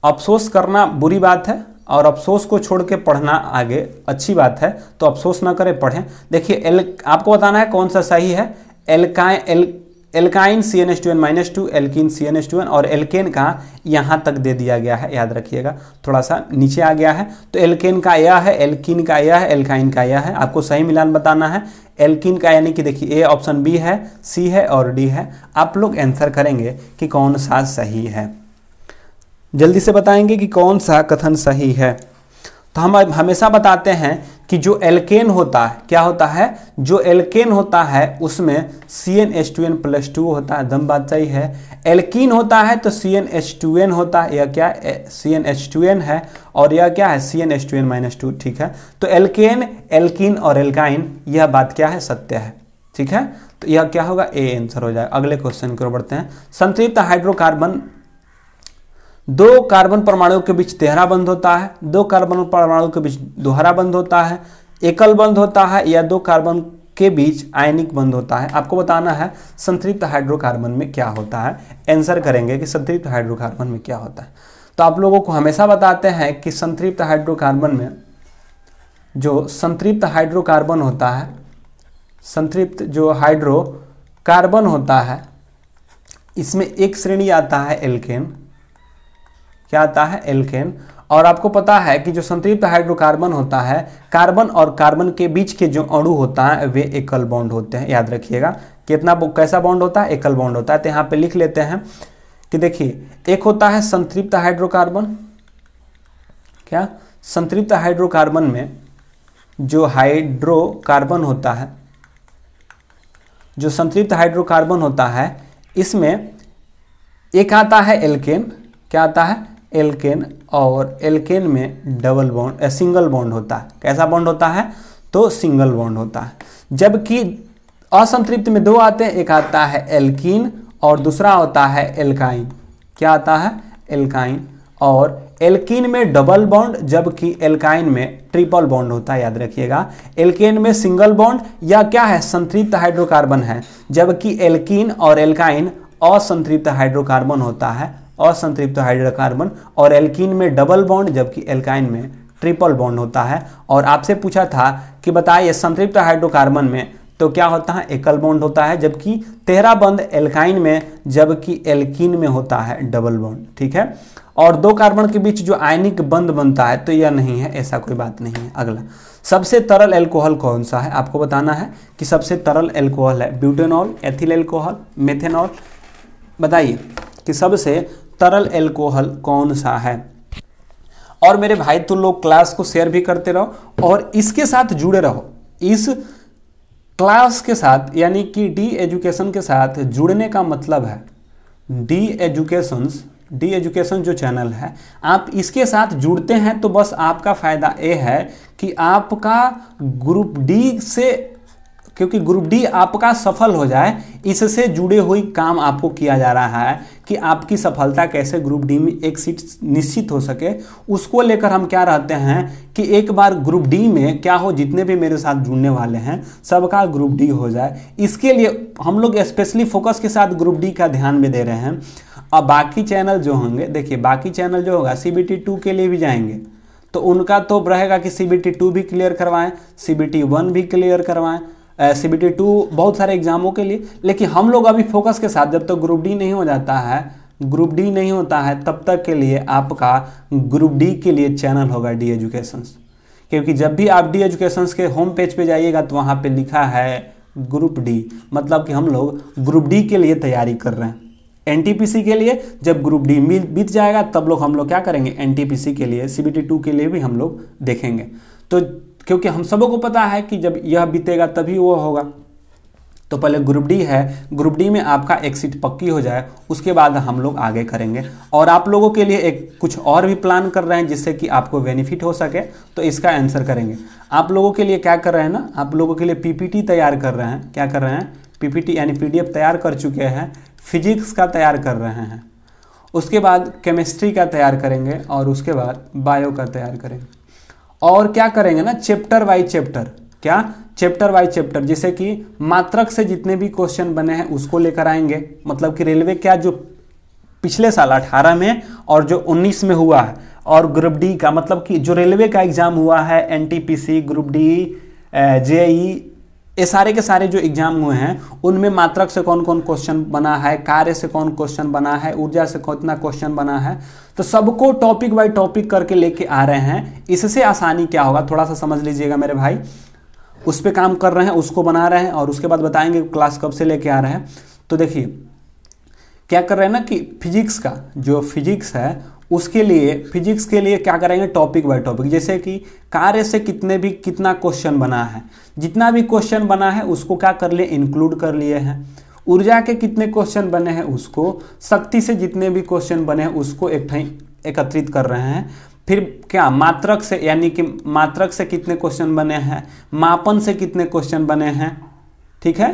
अफसोस करना बुरी बात है और अफसोस को छोड़ के पढ़ना आगे अच्छी बात है तो अफसोस ना करें पढ़ें देखिए एल आपको बताना है कौन सा सही है alkyne C N S two N minus two alkene C N S two N और एल्केन का यहाँ तक दे दिया गया है याद रखिएगा थोड़ा सा नीचे आ गया है तो एल्केन का यह है एल्किन का यह है एल्काइन का यह है आपको सही मिलान बताना है एल्किन का यानी कि देखिए ए ऑप्शन बी है सी है और डी है आप लोग आंसर करेंगे कि कौन सा सही है जल्दी से बताएंगे कि कौन सा कथन सही है तो हम हमेशा बताते हैं कि जो एल्केन होता है क्या होता है जो एल्केन होता है उसमें C N H two N plus two होता है दम बात सही है एल्कीन होता है तो C N H two N होता है यह क्या C N H two N है और यह क्या है C N H two N minus two ठीक है तो एल्केन एल्कीन और एल्काइन यह बात क्या है सत्य है ठीक है तो यह क्या होगा ए आंसर हो जाएगा अगले क्वेश्चन की ओर बढ़ते हैं संतृप्त हाइड्रोकार्बन दो कार्बन परमाणुओं के बीच तेहरा बंद होता है दो कार्बन परमाणुओं के बीच दोहरा बंद होता है एकल बंद होता है या दो कार्बन के बीच आयनिक बंद होता है आपको बताना है संतृप्त हाइड्रोकार्बन में क्या होता है आंसर करेंगे कि संतृप्त हाइड्रोकार्बन में क्या होता है तो आप लोगों को हमेशा बताते हैं कि संतृप्त हाइड्रोकार्बन में जो संतृप्त हाइड्रोकार्बन होता है संतृप्त जो हाइड्रोकार्बन होता है इसमें एक श्रेणी आता है एल्केन क्या आता है एल्केन और आपको पता है कि जो संतृप्त हाइड्रोकार्बन होता है कार्बन और कार्बन के बीच के जो अणु होता है वे एकल बॉन्ड होते हैं याद रखिएगा कितना कैसा बॉन्ड होता है एकल बॉन्ड होता है तो यहाँ पे लिख लेते हैं कि देखिए एक होता है संतृप्त हाइड्रोकार्बन क्या संतृप्त हाइड्रोकार्बन में जो हाइड्रोकार्बन होता है जो संतृप्त हाइड्रोकार्बन होता है इसमें एक आता है एल्केन क्या आता है एल्केन और एल्केन में डबल बॉन्ड सिंगल बॉन्ड होता है कैसा बॉन्ड होता है तो सिंगल बॉन्ड होता है जबकि असंतृप्त में दो आते हैं एक आता है एल्किन और दूसरा होता है एल्काइन क्या आता है एल्काइन और एल्किन में डबल बॉन्ड जबकि एल्काइन में ट्रिपल बॉन्ड होता है याद रखिएगा एल्केन में सिंगल बॉन्ड या क्या है संतृप्त हाइड्रोकार्बन है जबकि एल्किन और एल्काइन असंतृप्त हाइड्रोकार्बन होता है असंतृप्त हाइड्रोकार्बन और एल्किन में डबल बॉन्ड जबकि एल्काइन में ट्रिपल बॉन्ड होता है और आपसे पूछा था कि बताइए संतृप्त हाइड्रोकार्बन में तो क्या होता है एकल बॉन्ड होता है जबकि तेहरा बंद एल्काइन में जबकि एल्किन में होता है डबल बॉन्ड ठीक है और दो कार्बन के बीच जो आयनिक बंद बनता है तो यह नहीं है ऐसा कोई बात नहीं है अगला सबसे तरल एल्कोहल कौन सा है आपको बताना है कि सबसे तरल एल्कोहल है ब्यूटेनॉल एथिल एल्कोहल मेथेनॉल बताइए कि सबसे तरल एल्कोहल कौन सा है और मेरे भाई तो लोग क्लास को शेयर भी करते रहो और इसके साथ जुड़े रहो इस क्लास के साथ यानी कि डी एजुकेशन के साथ जुड़ने का मतलब है डी एजुकेशन डी एजुकेशन जो चैनल है आप इसके साथ जुड़ते हैं तो बस आपका फ़ायदा ये है कि आपका ग्रुप डी से क्योंकि ग्रुप डी आपका सफल हो जाए इससे जुड़े हुई काम आपको किया जा रहा है कि आपकी सफलता कैसे ग्रुप डी में एक सीट निश्चित हो सके उसको लेकर हम क्या रहते हैं कि एक बार ग्रुप डी में क्या हो जितने भी मेरे साथ जुड़ने वाले हैं सबका ग्रुप डी हो जाए इसके लिए हम लोग स्पेशली फोकस के साथ ग्रुप डी का ध्यान में दे रहे हैं और बाकी चैनल जो होंगे देखिए बाकी चैनल जो होगा सी बी टी टू के लिए भी जाएंगे तो उनका तो रहेगा कि सी बी टी टू भी क्लियर करवाएं सी बी टी वन भी क्लियर करवाएं सी बी टी टू बहुत सारे एग्जामों के लिए लेकिन हम लोग अभी फोकस के साथ जब तक तो ग्रुप डी नहीं हो जाता है ग्रुप डी नहीं होता है तब तक के लिए आपका ग्रुप डी के लिए चैनल होगा डी एजुकेशंस क्योंकि जब भी आप डी एजुकेशंस के होम पेज पे जाइएगा तो वहाँ पे लिखा है ग्रुप डी मतलब कि हम लोग ग्रुप डी के लिए तैयारी कर रहे हैं एन के लिए जब ग्रुप डी बीत जाएगा तब लोग हम लोग क्या करेंगे एन के लिए सीबीटी टू के लिए भी हम लोग देखेंगे तो क्योंकि हम सबों को पता है कि जब यह बीतेगा तभी वह होगा तो पहले ग्रुप डी है ग्रुप डी में आपका एक सीट पक्की हो जाए उसके बाद हम लोग आगे करेंगे और आप लोगों के लिए एक कुछ और भी प्लान कर रहे हैं जिससे कि आपको बेनिफिट हो सके तो इसका आंसर करेंगे आप लोगों के लिए क्या कर रहे हैं ना आप लोगों के लिए पीपीटी तैयार कर रहे हैं क्या कर रहे हैं पीपीटी यानी पी तैयार कर चुके हैं फिजिक्स का तैयार कर रहे हैं उसके बाद केमिस्ट्री का तैयार करेंगे और उसके बाद बायो का तैयार करेंगे और क्या करेंगे ना चैप्टर वाई चैप्टर क्या चैप्टर वाई चैप्टर जैसे कि मात्रक से जितने भी क्वेश्चन बने हैं उसको लेकर आएंगे मतलब कि रेलवे क्या जो पिछले साल 18 में और जो 19 में हुआ है और ग्रुप डी का मतलब कि जो रेलवे का एग्जाम हुआ है एनटीपीसी ग्रुप डी जेई ये सारे के सारे जो एग्जाम हुए हैं उनमें मात्रक से कौन कौन क्वेश्चन बना है कार्य से कौन क्वेश्चन बना है ऊर्जा से कितना क्वेश्चन बना है तो सबको टॉपिक बाय टॉपिक करके लेके आ रहे हैं इससे आसानी क्या होगा थोड़ा सा समझ लीजिएगा मेरे भाई उस पर काम कर रहे हैं उसको बना रहे हैं और उसके बाद बताएंगे क्लास कब से लेके आ रहे हैं तो देखिए क्या कर रहे हैं ना कि फिजिक्स का जो फिजिक्स है उसके लिए फिजिक्स के लिए क्या करेंगे टॉपिक बाय टॉपिक जैसे कि कार्य से कितने भी कितना क्वेश्चन बना है जितना भी क्वेश्चन बना है उसको क्या कर लिए इंक्लूड कर लिए हैं ऊर्जा के कितने क्वेश्चन बने हैं उसको शक्ति से जितने भी क्वेश्चन बने हैं उसको एक एकत्रित कर रहे हैं फिर क्या मात्रक से यानी कि मात्रक से कितने क्वेश्चन बने हैं मापन से कितने क्वेश्चन बने हैं ठीक है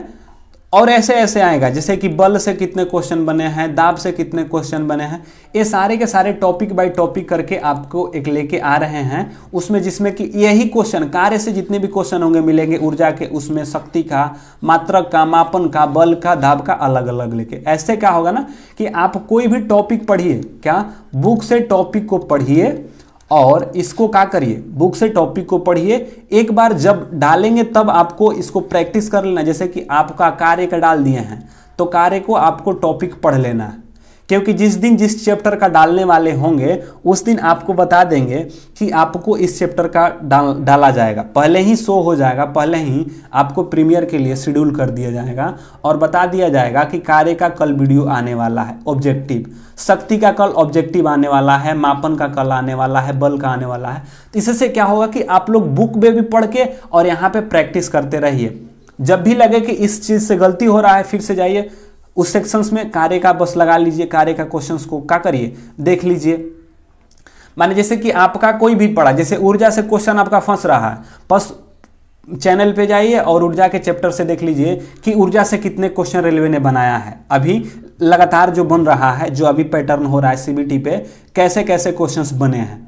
और ऐसे ऐसे आएगा जैसे कि बल से कितने क्वेश्चन बने हैं दाब से कितने क्वेश्चन बने हैं ये सारे के सारे टॉपिक बाय टॉपिक करके आपको एक लेके आ रहे हैं उसमें जिसमें कि यही क्वेश्चन कार्य से जितने भी क्वेश्चन होंगे मिलेंगे ऊर्जा के उसमें शक्ति का मात्रक का मापन का बल का दाब का अलग अलग लेके ऐसे क्या होगा ना कि आप कोई भी टॉपिक पढ़िए क्या बुक से टॉपिक को पढ़िए और इसको क्या करिए बुक से टॉपिक को पढ़िए एक बार जब डालेंगे तब आपको इसको प्रैक्टिस कर लेना जैसे कि आपका कार्य का डाल दिए हैं तो कार्य को आपको टॉपिक पढ़ लेना है क्योंकि जिस दिन जिस चैप्टर का डालने वाले होंगे उस दिन आपको बता देंगे कि आपको इस चैप्टर का डाल डाला जाएगा पहले ही शो हो जाएगा पहले ही आपको प्रीमियर के लिए शेड्यूल कर दिया जाएगा और बता दिया जाएगा कि कार्य का कल वीडियो आने वाला है ऑब्जेक्टिव शक्ति का कल ऑब्जेक्टिव आने वाला है मापन का कल आने वाला है बल का आने वाला है तो इससे क्या होगा कि आप लोग बुक में भी पढ़ के और यहाँ पे प्रैक्टिस करते रहिए जब भी लगे कि इस चीज़ से गलती हो रहा है फिर से जाइए उस सेक्शंस में कार्य का बस लगा लीजिए कार्य का क्वेश्चन को क्या करिए देख लीजिए माने जैसे कि आपका कोई भी पढ़ा जैसे ऊर्जा से क्वेश्चन आपका फंस रहा है बस चैनल पे जाइए और ऊर्जा के चैप्टर से देख लीजिए कि ऊर्जा से कितने क्वेश्चन रेलवे ने बनाया है अभी लगातार जो बन रहा है जो अभी पैटर्न हो रहा है सीबीटी पे कैसे कैसे क्वेश्चंस बने हैं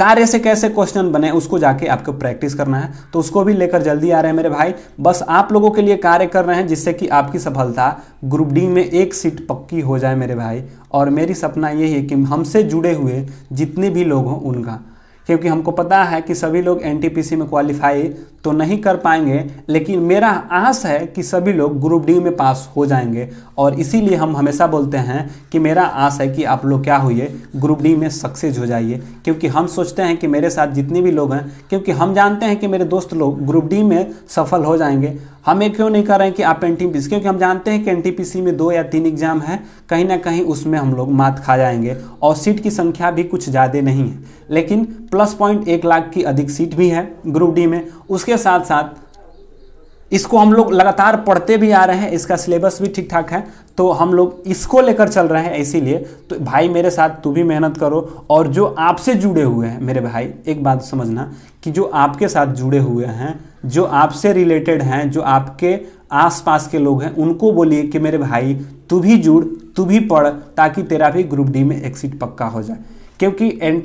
कार्य से कैसे क्वेश्चन बने उसको जाके आपको प्रैक्टिस करना है तो उसको भी लेकर जल्दी आ रहे हैं मेरे भाई बस आप लोगों के लिए कार्य कर रहे हैं जिससे कि आपकी सफलता ग्रुप डी में एक सीट पक्की हो जाए मेरे भाई और मेरी सपना यही है कि हमसे जुड़े हुए जितने भी लोग हों उनका क्योंकि हमको पता है कि सभी लोग एन में क्वालिफाई तो नहीं कर पाएंगे लेकिन मेरा आस है कि सभी लोग ग्रुप डी में पास हो जाएंगे और इसीलिए हम हमेशा बोलते हैं कि मेरा आस है कि आप लोग क्या होइए ग्रुप डी में सक्सेस हो जाइए क्योंकि हम सोचते हैं कि मेरे साथ जितने भी लोग हैं क्योंकि हम जानते हैं कि मेरे दोस्त लोग ग्रुप डी में सफल हो जाएंगे हम ये क्यों नहीं कर रहे हैं कि आप एन क्योंकि हम जानते हैं कि एन में दो या तीन एग्जाम है कहीं ना कहीं उसमें हम लोग मात खा जाएंगे और सीट की संख्या भी कुछ ज़्यादा नहीं है लेकिन प्लस पॉइंट एक लाख की अधिक सीट भी है ग्रुप डी में उसके इसके साथ साथ इसको हम लोग लगातार पढ़ते भी आ रहे हैं इसका सिलेबस भी ठीक ठाक है तो हम लोग इसको लेकर चल रहे हैं इसीलिए तो भाई मेरे साथ तू भी मेहनत करो और जो आपसे जुड़े हुए हैं मेरे भाई एक बात समझना कि जो आपके साथ जुड़े हुए हैं जो आपसे रिलेटेड हैं जो आपके आसपास के लोग हैं उनको बोलिए कि मेरे भाई तू भी जुड़ तू भी पढ़ ताकि तेरा भी ग्रुप डी में एग्जिट पक्का हो जाए क्योंकि एन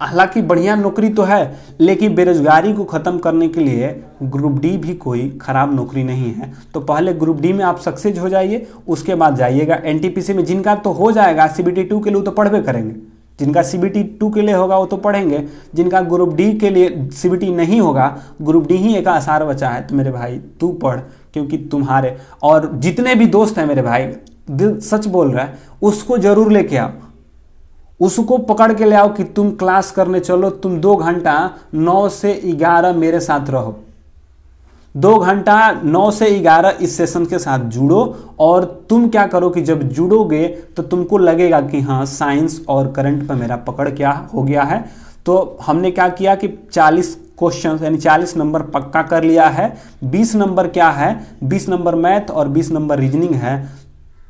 हालांकि बढ़िया नौकरी तो है लेकिन बेरोजगारी को ख़त्म करने के लिए ग्रुप डी भी कोई ख़राब नौकरी नहीं है तो पहले ग्रुप डी में आप सक्सेस हो जाइए उसके बाद जाइएगा एनटीपीसी में जिनका तो हो जाएगा सीबीटी टू के लिए तो पढ़वे करेंगे जिनका सी बी टी टू के लिए होगा वो तो पढ़ेंगे जिनका ग्रुप डी के लिए सी बी टी नहीं होगा ग्रुप डी ही एक आसार बचा है तो मेरे भाई तू पढ़ क्योंकि तुम्हारे और जितने भी दोस्त हैं मेरे भाई दिल सच बोल रहा है उसको जरूर लेके आओ उसको पकड़ के ले आओ कि तुम क्लास करने चलो तुम दो घंटा नौ से ग्यारह मेरे साथ रहो दो घंटा नौ से ग्यारह इस सेशन के साथ जुड़ो और तुम क्या करो कि जब जुड़ोगे तो तुमको लगेगा कि हाँ साइंस और करंट पर मेरा पकड़ क्या हो गया है तो हमने क्या किया कि 40 क्वेश्चन यानी 40 नंबर पक्का कर लिया है 20 नंबर क्या है 20 नंबर मैथ और 20 नंबर रीजनिंग है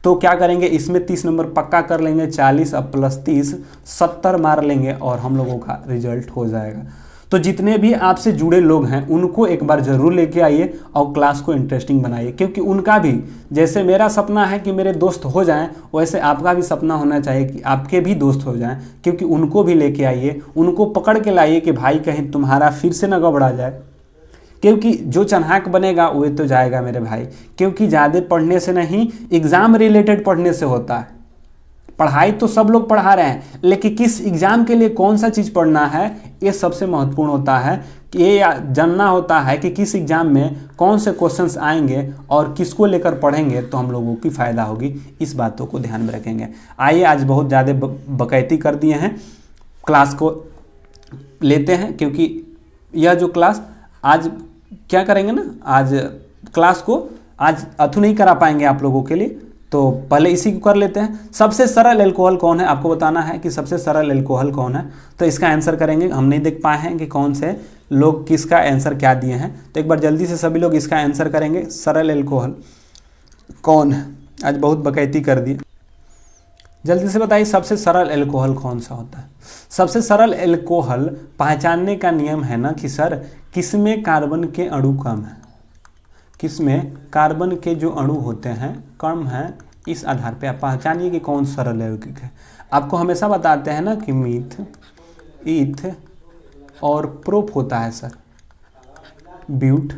तो क्या करेंगे इसमें तीस नंबर पक्का कर लेंगे चालीस अब प्लस तीस सत्तर मार लेंगे और हम लोगों का रिजल्ट हो जाएगा तो जितने भी आपसे जुड़े लोग हैं उनको एक बार ज़रूर लेके आइए और क्लास को इंटरेस्टिंग बनाइए क्योंकि उनका भी जैसे मेरा सपना है कि मेरे दोस्त हो जाएं वैसे आपका भी सपना होना चाहिए कि आपके भी दोस्त हो जाएं क्योंकि उनको भी लेके आइए उनको पकड़ के लाइए कि भाई कहीं तुम्हारा फिर से ना गबड़ा जाए क्योंकि जो चन्हाक बनेगा वही तो जाएगा मेरे भाई क्योंकि ज़्यादा पढ़ने से नहीं एग्ज़ाम रिलेटेड पढ़ने से होता है पढ़ाई तो सब लोग पढ़ा रहे हैं लेकिन किस एग्ज़ाम के लिए कौन सा चीज़ पढ़ना है ये सबसे महत्वपूर्ण होता है कि ये जानना होता है कि किस एग्ज़ाम में कौन से क्वेश्चंस आएंगे और किसको लेकर पढ़ेंगे तो हम लोगों की फ़ायदा होगी इस बातों को ध्यान में रखेंगे आइए आज बहुत ज़्यादा बकैती कर दिए हैं क्लास को लेते हैं क्योंकि यह जो क्लास आज क्या करेंगे ना आज क्लास को आज अथु नहीं करा पाएंगे आप लोगों के लिए तो पहले इसी को कर लेते हैं सबसे सरल एल्कोहल कौन है आपको बताना है कि सबसे सरल एल्कोहल कौन है तो इसका आंसर करेंगे हम नहीं देख पाए हैं कि कौन से लोग किसका आंसर क्या दिए हैं तो एक बार जल्दी से सभी लोग इसका आंसर करेंगे सरल एल्कोहल कौन है आज बहुत बकैती कर दी जल्दी से बताइए सबसे सरल एल्कोहल कौन सा होता है सबसे सरल एल्कोहल पहचानने का नियम है ना कि सर किसमें कार्बन के अणु कम हैं किसमें कार्बन के जो अणु होते हैं कम हैं इस आधार पे आप पहचानिए कि कौन सरल यौगिक है आपको हमेशा बताते हैं ना कि मीथ इथ और प्रोप होता है sir but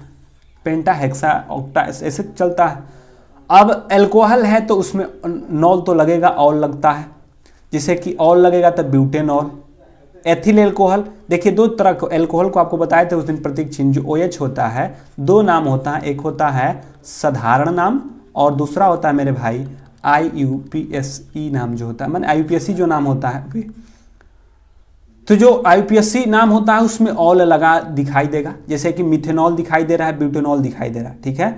penta hexa octa ऐसे चलता है अब एल्कोहल है तो उसमें नॉल तो लगेगा ऑल लगता है जैसे कि ऑल लगेगा तो ब्यूटेनॉल एथिल एल्कोहल देखिए दो तरह के एल्कोहल को आपको बताए थे उस दिन प्रतीक चिन्ह जो ओ OH होता है दो नाम होता है एक होता है साधारण नाम और दूसरा होता है मेरे भाई I U P S E नाम जो होता है मैंने I U P S E जो नाम होता है तो जो आईपीएससी e नाम होता है उसमें ऑल लगा दिखाई देगा जैसे कि मिथेनॉल दिखाई दे रहा है ब्यूटेनॉल दिखाई दे रहा है ठीक है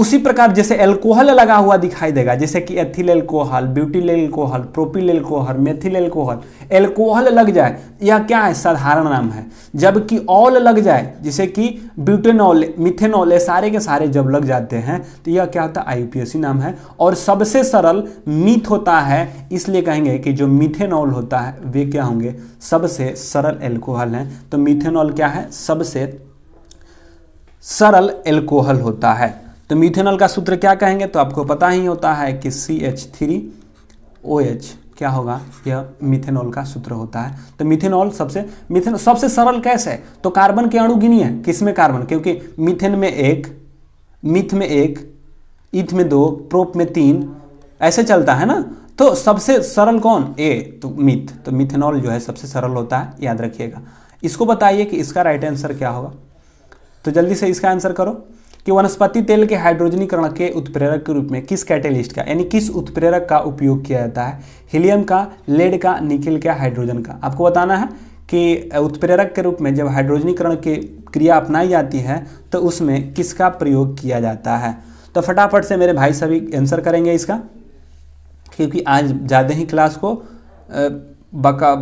उसी प्रकार जैसे एल्कोहल लगा हुआ दिखाई देगा जैसे कि ethyl alcohol butyl alcohol propyl alcohol methyl alcohol alcohol लग जाए यह क्या है साधारण नाम है जबकि ऑल लग जाए जैसे कि ब्यूटेनॉल मिथेनॉल ये सारे के सारे जब लग जाते हैं तो यह क्या होता है आईपीएसी नाम है और सबसे सरल मिथ होता है इसलिए कहेंगे कि जो मिथेनॉल होता है वे क्या होंगे सबसे सरल एल्कोहल हैं तो मिथेनॉल क्या है सबसे सरल एल्कोहल होता है तो मिथेनॉल का सूत्र क्या कहेंगे तो आपको पता ही होता है कि C H three O H क्या होगा यह मिथेनॉल का सूत्र होता है तो मिथेनॉल सबसे मिथेन सबसे सरल कैसे है तो कार्बन के अणु है किसमें कार्बन क्योंकि मिथेन में एक मिथ में एक इथ में दो प्रोप में तीन ऐसे चलता है ना तो सबसे सरल कौन ए तो मिथ तो मिथेनॉल जो है सबसे सरल होता है याद रखिएगा इसको बताइए कि इसका राइट आंसर क्या होगा तो जल्दी से इसका आंसर करो कि वनस्पति तेल के हाइड्रोजनीकरण के उत्प्रेरक के रूप में किस कैटेलिस्ट का यानी किस उत्प्रेरक का उपयोग किया जाता है हीलियम का लेड का निकिल का हाइड्रोजन का आपको बताना है कि उत्प्रेरक के रूप में जब हाइड्रोजनीकरण की क्रिया अपनाई जाती है तो उसमें किसका प्रयोग किया जाता है तो फटाफट से मेरे भाई सभी आंसर करेंगे इसका क्योंकि आज ज़्यादा ही क्लास को बका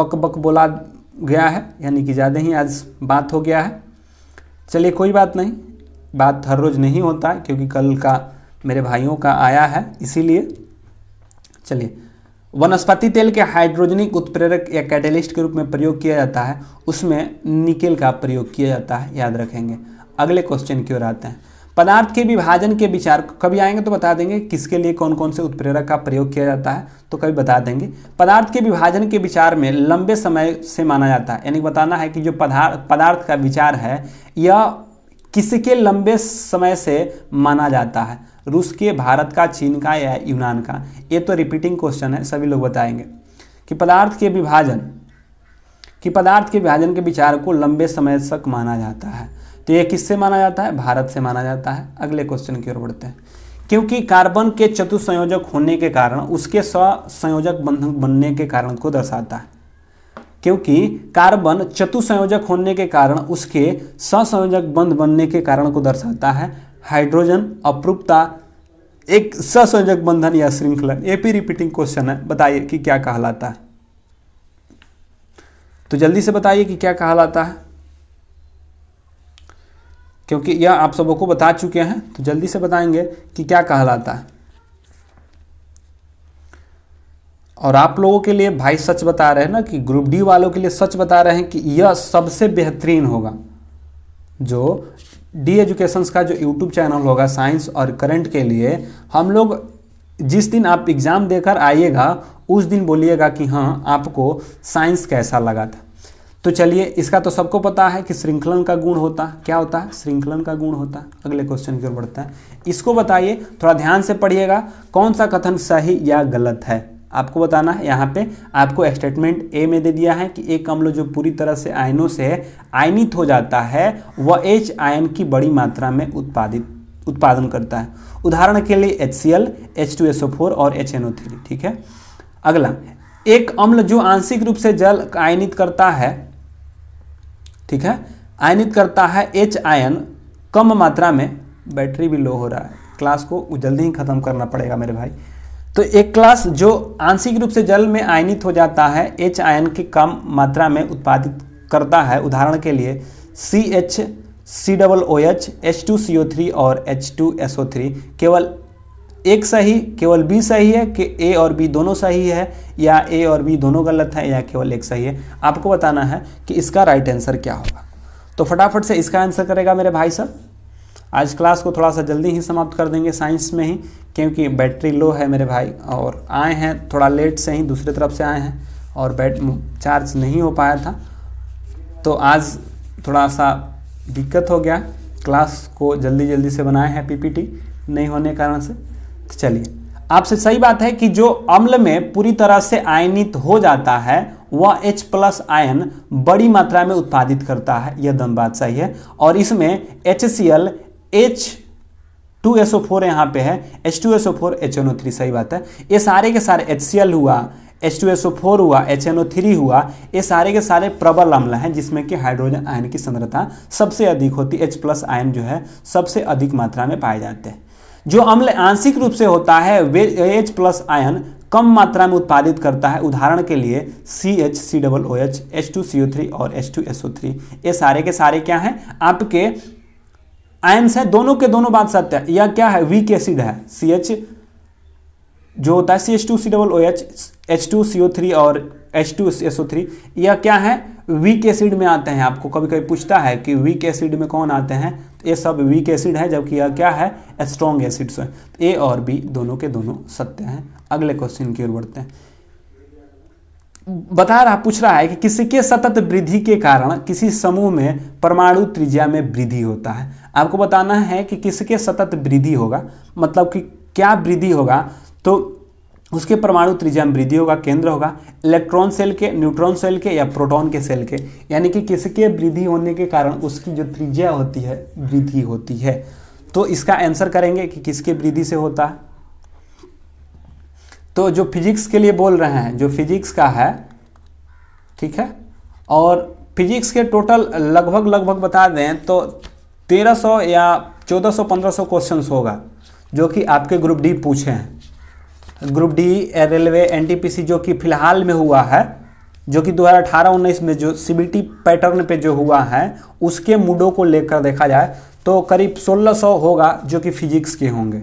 बक बक बोला गया है यानी कि ज़्यादा ही आज बात हो गया है चलिए कोई बात नहीं बात हर रोज़ नहीं होता है क्योंकि कल का मेरे भाइयों का आया है इसीलिए चलिए वनस्पति तेल के हाइड्रोजनिक उत्प्रेरक या कैटेलिस्ट के रूप में प्रयोग किया जाता है उसमें निकेल का प्रयोग किया जाता है याद रखेंगे अगले क्वेश्चन की ओर आते हैं पदार्थ के विभाजन के विचार कभी आएंगे तो बता देंगे किसके लिए कौन कौन से उत्प्रेरक का प्रयोग किया जाता है तो कभी बता देंगे पदार्थ के विभाजन के विचार में लंबे समय से माना जाता है यानी बताना है कि जो पदार्थ पदार्थ का विचार है यह किसके लंबे समय से माना जाता है रूस के भारत का चीन का या यूनान का ये तो रिपीटिंग क्वेश्चन है सभी लोग बताएंगे कि पदार्थ के विभाजन कि पदार्थ के विभाजन के विचार को लंबे समय तक माना जाता है तो यह किससे माना जाता है भारत से माना जाता है अगले क्वेश्चन की ओर बढ़ते हैं क्योंकि कार्बन के चतुसंयोजक होने के कारण उसके संयोजक बंधक बनने के कारण को दर्शाता है क्योंकि कार्बन चतुसंयोजक होने के कारण उसके ससंयोजक बंध बनने के कारण को दर्शाता है हाइड्रोजन अप्रूपता एक ससंयोजक बंधन या श्रृंखलन ये भी रिपीटिंग क्वेश्चन है बताइए कि क्या कहलाता है तो जल्दी से बताइए कि क्या कहलाता है क्योंकि यह आप सबों को बता चुके हैं तो जल्दी से बताएंगे कि क्या कहलाता है और आप लोगों के लिए भाई सच बता रहे हैं ना कि ग्रुप डी वालों के लिए सच बता रहे हैं कि यह सबसे बेहतरीन होगा जो डी एजुकेशंस का जो यूट्यूब चैनल होगा साइंस और करंट के लिए हम लोग जिस दिन आप एग्ज़ाम देकर आइएगा उस दिन बोलिएगा कि हाँ आपको साइंस कैसा लगा था तो चलिए इसका तो सबको पता है कि श्रृंखलन का गुण होता क्या होता है श्रृंखलन का गुण होता है अगले क्वेश्चन की ओर बढ़ता है इसको बताइए थोड़ा ध्यान से पढ़िएगा कौन सा कथन सही या गलत है आपको बताना है यहाँ पे आपको स्टेटमेंट ए में दे दिया है कि एक अम्ल जो पूरी तरह से आयनों से आयनित हो जाता है वह एच आयन की बड़ी मात्रा में उत्पादित उत्पादन करता है उदाहरण के लिए H C L H two S O four और एच एन ओ थ्री ठीक है अगला एक अम्ल जो आंशिक रूप से जल आयनित करता है ठीक है आयनित करता है एच आयन कम मात्रा में बैटरी भी लो हो रहा है क्लास को जल्दी ही ख़त्म करना पड़ेगा मेरे भाई तो एक क्लास जो आंशिक रूप से जल में आयनित हो जाता है एच आयन की कम मात्रा में उत्पादित करता है उदाहरण के लिए C H C double O H H two C O three और H two S O three केवल एक सही केवल बी सही है कि ए और बी दोनों सही है या ए और बी दोनों गलत है या केवल एक सही है आपको बताना है कि इसका राइट आंसर क्या होगा तो फटाफट से इसका आंसर करेगा मेरे भाई साहब आज क्लास को थोड़ा सा जल्दी ही समाप्त कर देंगे साइंस में ही क्योंकि बैटरी लो है मेरे भाई और आए हैं थोड़ा लेट से ही दूसरी तरफ से आए हैं और बैट चार्ज नहीं हो पाया था तो आज थोड़ा सा दिक्कत हो गया क्लास को जल्दी जल्दी से बनाए हैं पीपीटी नहीं होने कारण से तो चलिए आपसे सही बात है कि जो अम्ल में पूरी तरह से आयनित हो जाता है वह एच प्लस आयन बड़ी मात्रा में उत्पादित करता है यह दम बात सही है और इसमें L H two S O four यहाँ पे है H two S O four H N O three सही बात है ये सारे के सारे एच सी एल हुआ H two S O four हुआ एच एन ओ थ्री हुआ ये सारे के सारे प्रबल अम्ल हैं जिसमें कि हाइड्रोजन आयन की संरचना सबसे अधिक होती है एच प्लस आयन जो है सबसे अधिक मात्रा में पाए जाते हैं जो अम्ल आंशिक रूप से होता है वे एच प्लस आयन कम मात्रा में उत्पादित करता है उदाहरण के लिए C H C double O H H two C O three और H two S O three ये सारे के सारे क्या हैं आपके आयंस है दोनों के दोनों बात सत्य है यह क्या है वीक एसिड है सी एच जो होता है C H two C double O H H two C O three और H two S O three यह क्या है वीक एसिड में आते हैं आपको कभी कभी पूछता है कि वीक एसिड में कौन आते हैं तो ये सब वीक एसिड है जबकि यह क्या है स्ट्रॉन्ग एसिड्स है तो ए और बी दोनों के दोनों सत्य हैं अगले क्वेश्चन की ओर बढ़ते हैं बता रहा पूछ रहा है कि किसी के सतत वृद्धि के कारण किसी समूह में परमाणु त्रिज्या में वृद्धि होता है आपको बताना है कि किसके सतत वृद्धि होगा मतलब कि क्या वृद्धि होगा तो उसके परमाणु त्रिज्या में वृद्धि होगा केंद्र होगा इलेक्ट्रॉन सेल के न्यूट्रॉन सेल के या प्रोटॉन के सेल के यानी कि किसके वृद्धि होने के कारण उसकी जो त्रिज्या होती है वृद्धि होती है तो इसका आंसर करेंगे कि किसके वृद्धि से होता है तो जो फिजिक्स के लिए बोल रहे हैं जो फिजिक्स का है ठीक है और फिजिक्स के टोटल लगभग लगभग बता दें तो 1300 या 1400 1500 क्वेश्चंस होगा जो कि आपके ग्रुप डी पूछे हैं ग्रुप डी रेलवे एनटीपीसी जो कि फिलहाल में हुआ है जो कि 2018-19 में जो सी पैटर्न पे जो हुआ है उसके मुडो को लेकर देखा जाए तो करीब 1600 होगा जो कि फिजिक्स के होंगे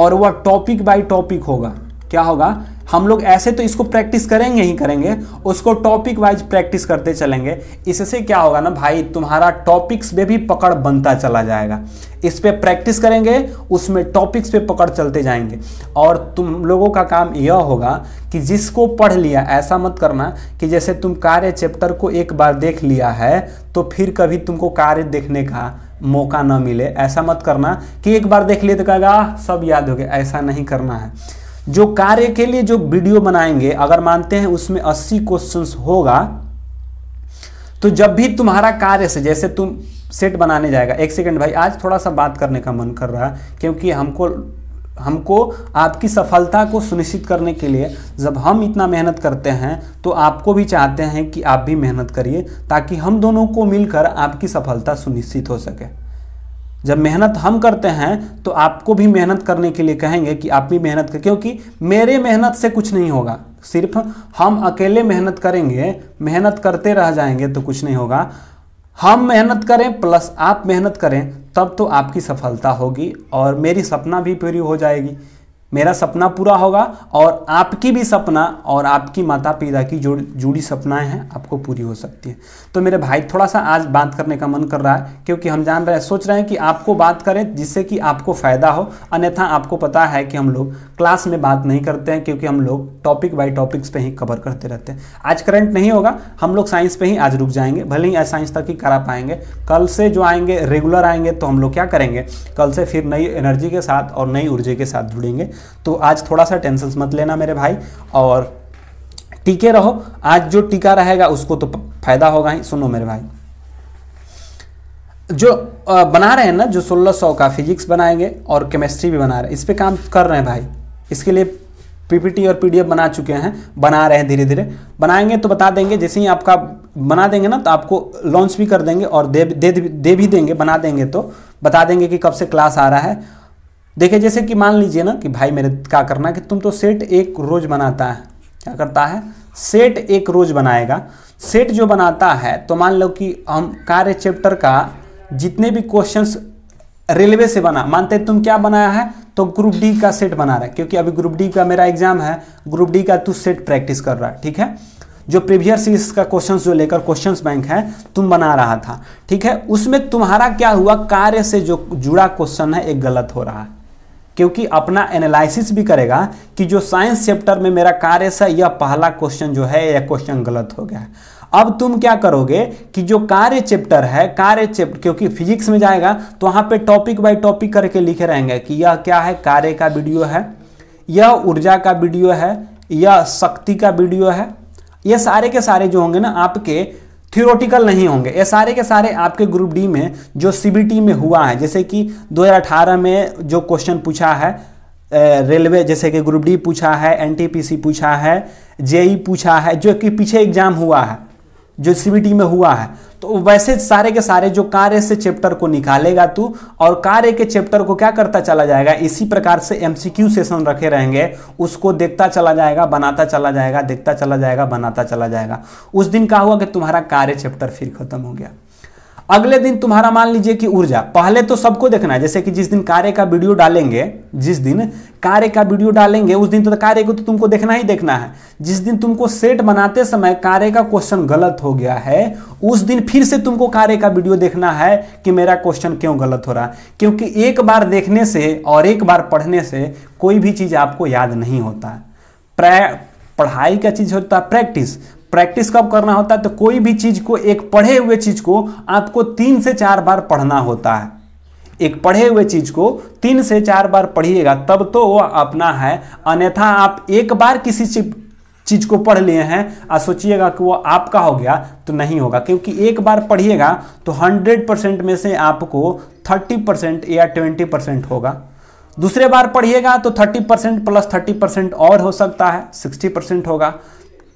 और वह टॉपिक बाय टॉपिक होगा क्या होगा हम लोग ऐसे तो इसको प्रैक्टिस करेंगे ही करेंगे उसको टॉपिक वाइज प्रैक्टिस करते चलेंगे इससे क्या होगा ना भाई तुम्हारा टॉपिक्स पे भी पकड़ बनता चला जाएगा इस पर प्रैक्टिस करेंगे उसमें टॉपिक्स पे पकड़ चलते जाएंगे और तुम लोगों का काम यह होगा कि जिसको पढ़ लिया ऐसा मत करना कि जैसे तुम कार्य चैप्टर को एक बार देख लिया है तो फिर कभी तुमको कार्य देखने का मौका ना मिले ऐसा मत करना कि एक बार देख लिए तो कहेगा सब याद हो गया ऐसा नहीं करना है जो कार्य के लिए जो वीडियो बनाएंगे अगर मानते हैं उसमें अस्सी क्वेश्चन होगा तो जब भी तुम्हारा कार्य से जैसे तुम सेट बनाने जाएगा एक सेकंड भाई आज थोड़ा सा बात करने का मन कर रहा है क्योंकि हमको हमको आपकी सफलता को सुनिश्चित करने के लिए जब हम इतना मेहनत करते हैं तो आपको भी चाहते हैं कि आप भी मेहनत करिए ताकि हम दोनों को मिलकर आपकी सफलता सुनिश्चित हो सके जब मेहनत हम करते हैं तो आपको भी मेहनत करने के लिए कहेंगे कि आप भी मेहनत करें क्योंकि मेरे मेहनत से कुछ नहीं होगा सिर्फ हम अकेले मेहनत करेंगे मेहनत करते रह जाएंगे तो कुछ नहीं होगा हम मेहनत करें प्लस आप मेहनत करें तब तो आपकी सफलता होगी और मेरी सपना भी पूरी हो जाएगी मेरा सपना पूरा होगा और आपकी भी सपना और आपकी माता पिता की जो जुड़ी सपनाएं हैं आपको पूरी हो सकती है तो मेरे भाई थोड़ा सा आज बात करने का मन कर रहा है क्योंकि हम जान रहे हैं सोच रहे हैं कि आपको बात करें जिससे कि आपको फ़ायदा हो अन्यथा आपको पता है कि हम लोग क्लास में बात नहीं करते हैं क्योंकि हम लोग टॉपिक बाई टॉपिक्स पर ही कवर करते रहते हैं आज करंट नहीं होगा हम लोग साइंस पर ही आज रुक जाएंगे भले ही आज साइंस तक ही करा पाएंगे कल से जो आएंगे रेगुलर आएंगे तो हम लोग क्या करेंगे कल से फिर नई एनर्जी के साथ और नई ऊर्जे के साथ जुड़ेंगे तो आज थोड़ा सा टेंशन मत लेना मेरे भाई और टीके रहो आज जो टीका रहेगा उसको तो फायदा होगा ही सुनो मेरे भाई जो बना रहे हैं ना जो 1600 का फिजिक्स बनाएंगे और केमिस्ट्री भी बना रहे हैं इस पर काम कर रहे हैं भाई इसके लिए पीपीटी और पीडीएफ बना चुके हैं बना रहे हैं धीरे धीरे बनाएंगे तो बता देंगे जैसे ही आपका बना देंगे ना तो आपको लॉन्च भी कर देंगे और दे दे, दे भी देंगे बना देंगे तो बता देंगे कि कब से क्लास आ रहा है देखिए जैसे कि मान लीजिए ना कि भाई मेरे क्या करना कि तुम तो सेट एक रोज़ बनाता है क्या करता है सेट एक रोज़ बनाएगा सेट जो बनाता है तो मान लो कि हम कार्य चैप्टर का जितने भी क्वेश्चंस रेलवे से बना मानते तुम क्या बनाया है तो ग्रुप डी का सेट बना रहा है क्योंकि अभी ग्रुप डी का मेरा एग्जाम है ग्रुप डी का तू सेट प्रैक्टिस कर रहा है ठीक है जो प्रीवियस सीरीज का क्वेश्चंस जो लेकर क्वेश्चंस बैंक है तुम बना रहा था ठीक है उसमें तुम्हारा क्या हुआ कार्य से जो जुड़ा क्वेश्चन है एक गलत हो रहा है क्योंकि अपना एनालिसिस भी करेगा कि जो साइंस चैप्टर में मेरा कार्य सा यह पहला क्वेश्चन जो है यह क्वेश्चन गलत हो गया अब तुम क्या करोगे कि जो कार्य चैप्टर है कार्य चैप्टर क्योंकि फिजिक्स में जाएगा तो वहां पे टॉपिक बाय टॉपिक करके लिखे रहेंगे कि यह क्या है कार्य का वीडियो है यह ऊर्जा का वीडियो है यह शक्ति का वीडियो है यह सारे के सारे जो होंगे ना आपके थियोरटिकल नहीं होंगे ये सारे के सारे आपके ग्रुप डी में जो सीबीटी में हुआ है जैसे कि 2018 में जो क्वेश्चन पूछा है रेलवे जैसे कि ग्रुप डी पूछा है एनटीपीसी पूछा है जेई e पूछा है जो कि पीछे एग्जाम हुआ है जो सीबीटी में हुआ है तो वैसे सारे के सारे जो कार्य से चैप्टर को निकालेगा तू और कार्य के चैप्टर को क्या करता चला जाएगा इसी प्रकार से एमसीक्यू सेशन रखे रहेंगे उसको देखता चला जाएगा बनाता चला जाएगा देखता चला जाएगा बनाता चला जाएगा उस दिन क्या हुआ कि तुम्हारा कार्य चैप्टर फिर खत्म हो गया अगले दिन तुम्हारा मान लीजिए कि ऊर्जा पहले तो सबको देखना है जैसे कि जिस दिन कार्य का वीडियो डालेंगे जिस दिन कार्य का वीडियो डालेंगे उस दिन तो, तो कार्य को तो तुमको देखना ही देखना है जिस दिन तुमको सेट बनाते समय कार्य का क्वेश्चन गलत हो गया है उस दिन फिर से तुमको कार्य का वीडियो देखना है कि मेरा क्वेश्चन क्यों गलत हो रहा है क्योंकि एक बार देखने से और एक बार पढ़ने से कोई भी चीज़ आपको याद नहीं होता प्राय पढ़ाई का चीज़ होता है प्रैक्टिस प्रैक्टिस कब करना होता है तो कोई भी चीज़ को एक पढ़े हुए चीज़ को आपको तीन से चार बार पढ़ना होता है एक पढ़े हुए चीज को तीन से चार बार पढ़िएगा तब तो वह अपना है अन्यथा आप एक बार किसी चीज को पढ़ लिए हैं और सोचिएगा कि वह आपका हो गया तो नहीं होगा क्योंकि एक बार पढ़िएगा तो 100 परसेंट में से आपको 30 परसेंट या 20 परसेंट होगा दूसरे बार पढ़िएगा तो 30 परसेंट प्लस थर्टी परसेंट और हो सकता है 60 परसेंट होगा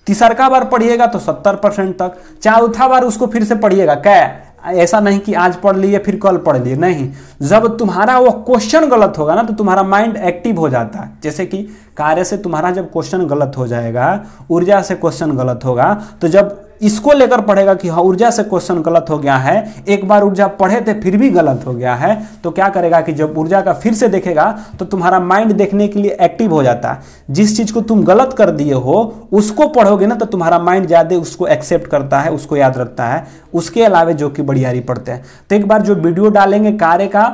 तीसरका बार पढ़िएगा तो सत्तर परसेंट तक चौथा बार उसको फिर से पढ़िएगा क्या ऐसा नहीं कि आज पढ़ लिए फिर कल पढ़ लिए नहीं जब तुम्हारा वो क्वेश्चन गलत होगा ना तो तुम्हारा माइंड एक्टिव हो जाता है जैसे कि कार्य से तुम्हारा जब क्वेश्चन गलत हो जाएगा ऊर्जा से क्वेश्चन गलत होगा तो जब इसको लेकर पढ़ेगा कि हाँ ऊर्जा से क्वेश्चन गलत हो गया है एक बार ऊर्जा पढ़े थे फिर भी गलत हो गया है तो क्या करेगा कि जब ऊर्जा का फिर से देखेगा तो तुम्हारा माइंड देखने के लिए एक्टिव हो जाता है जिस चीज़ को तुम गलत कर दिए हो उसको पढ़ोगे ना तो तुम्हारा माइंड ज़्यादा उसको एक्सेप्ट करता है उसको याद रखता है उसके अलावा जो कि बढ़िया पढ़ते हैं तो एक बार जो वीडियो डालेंगे कार्य का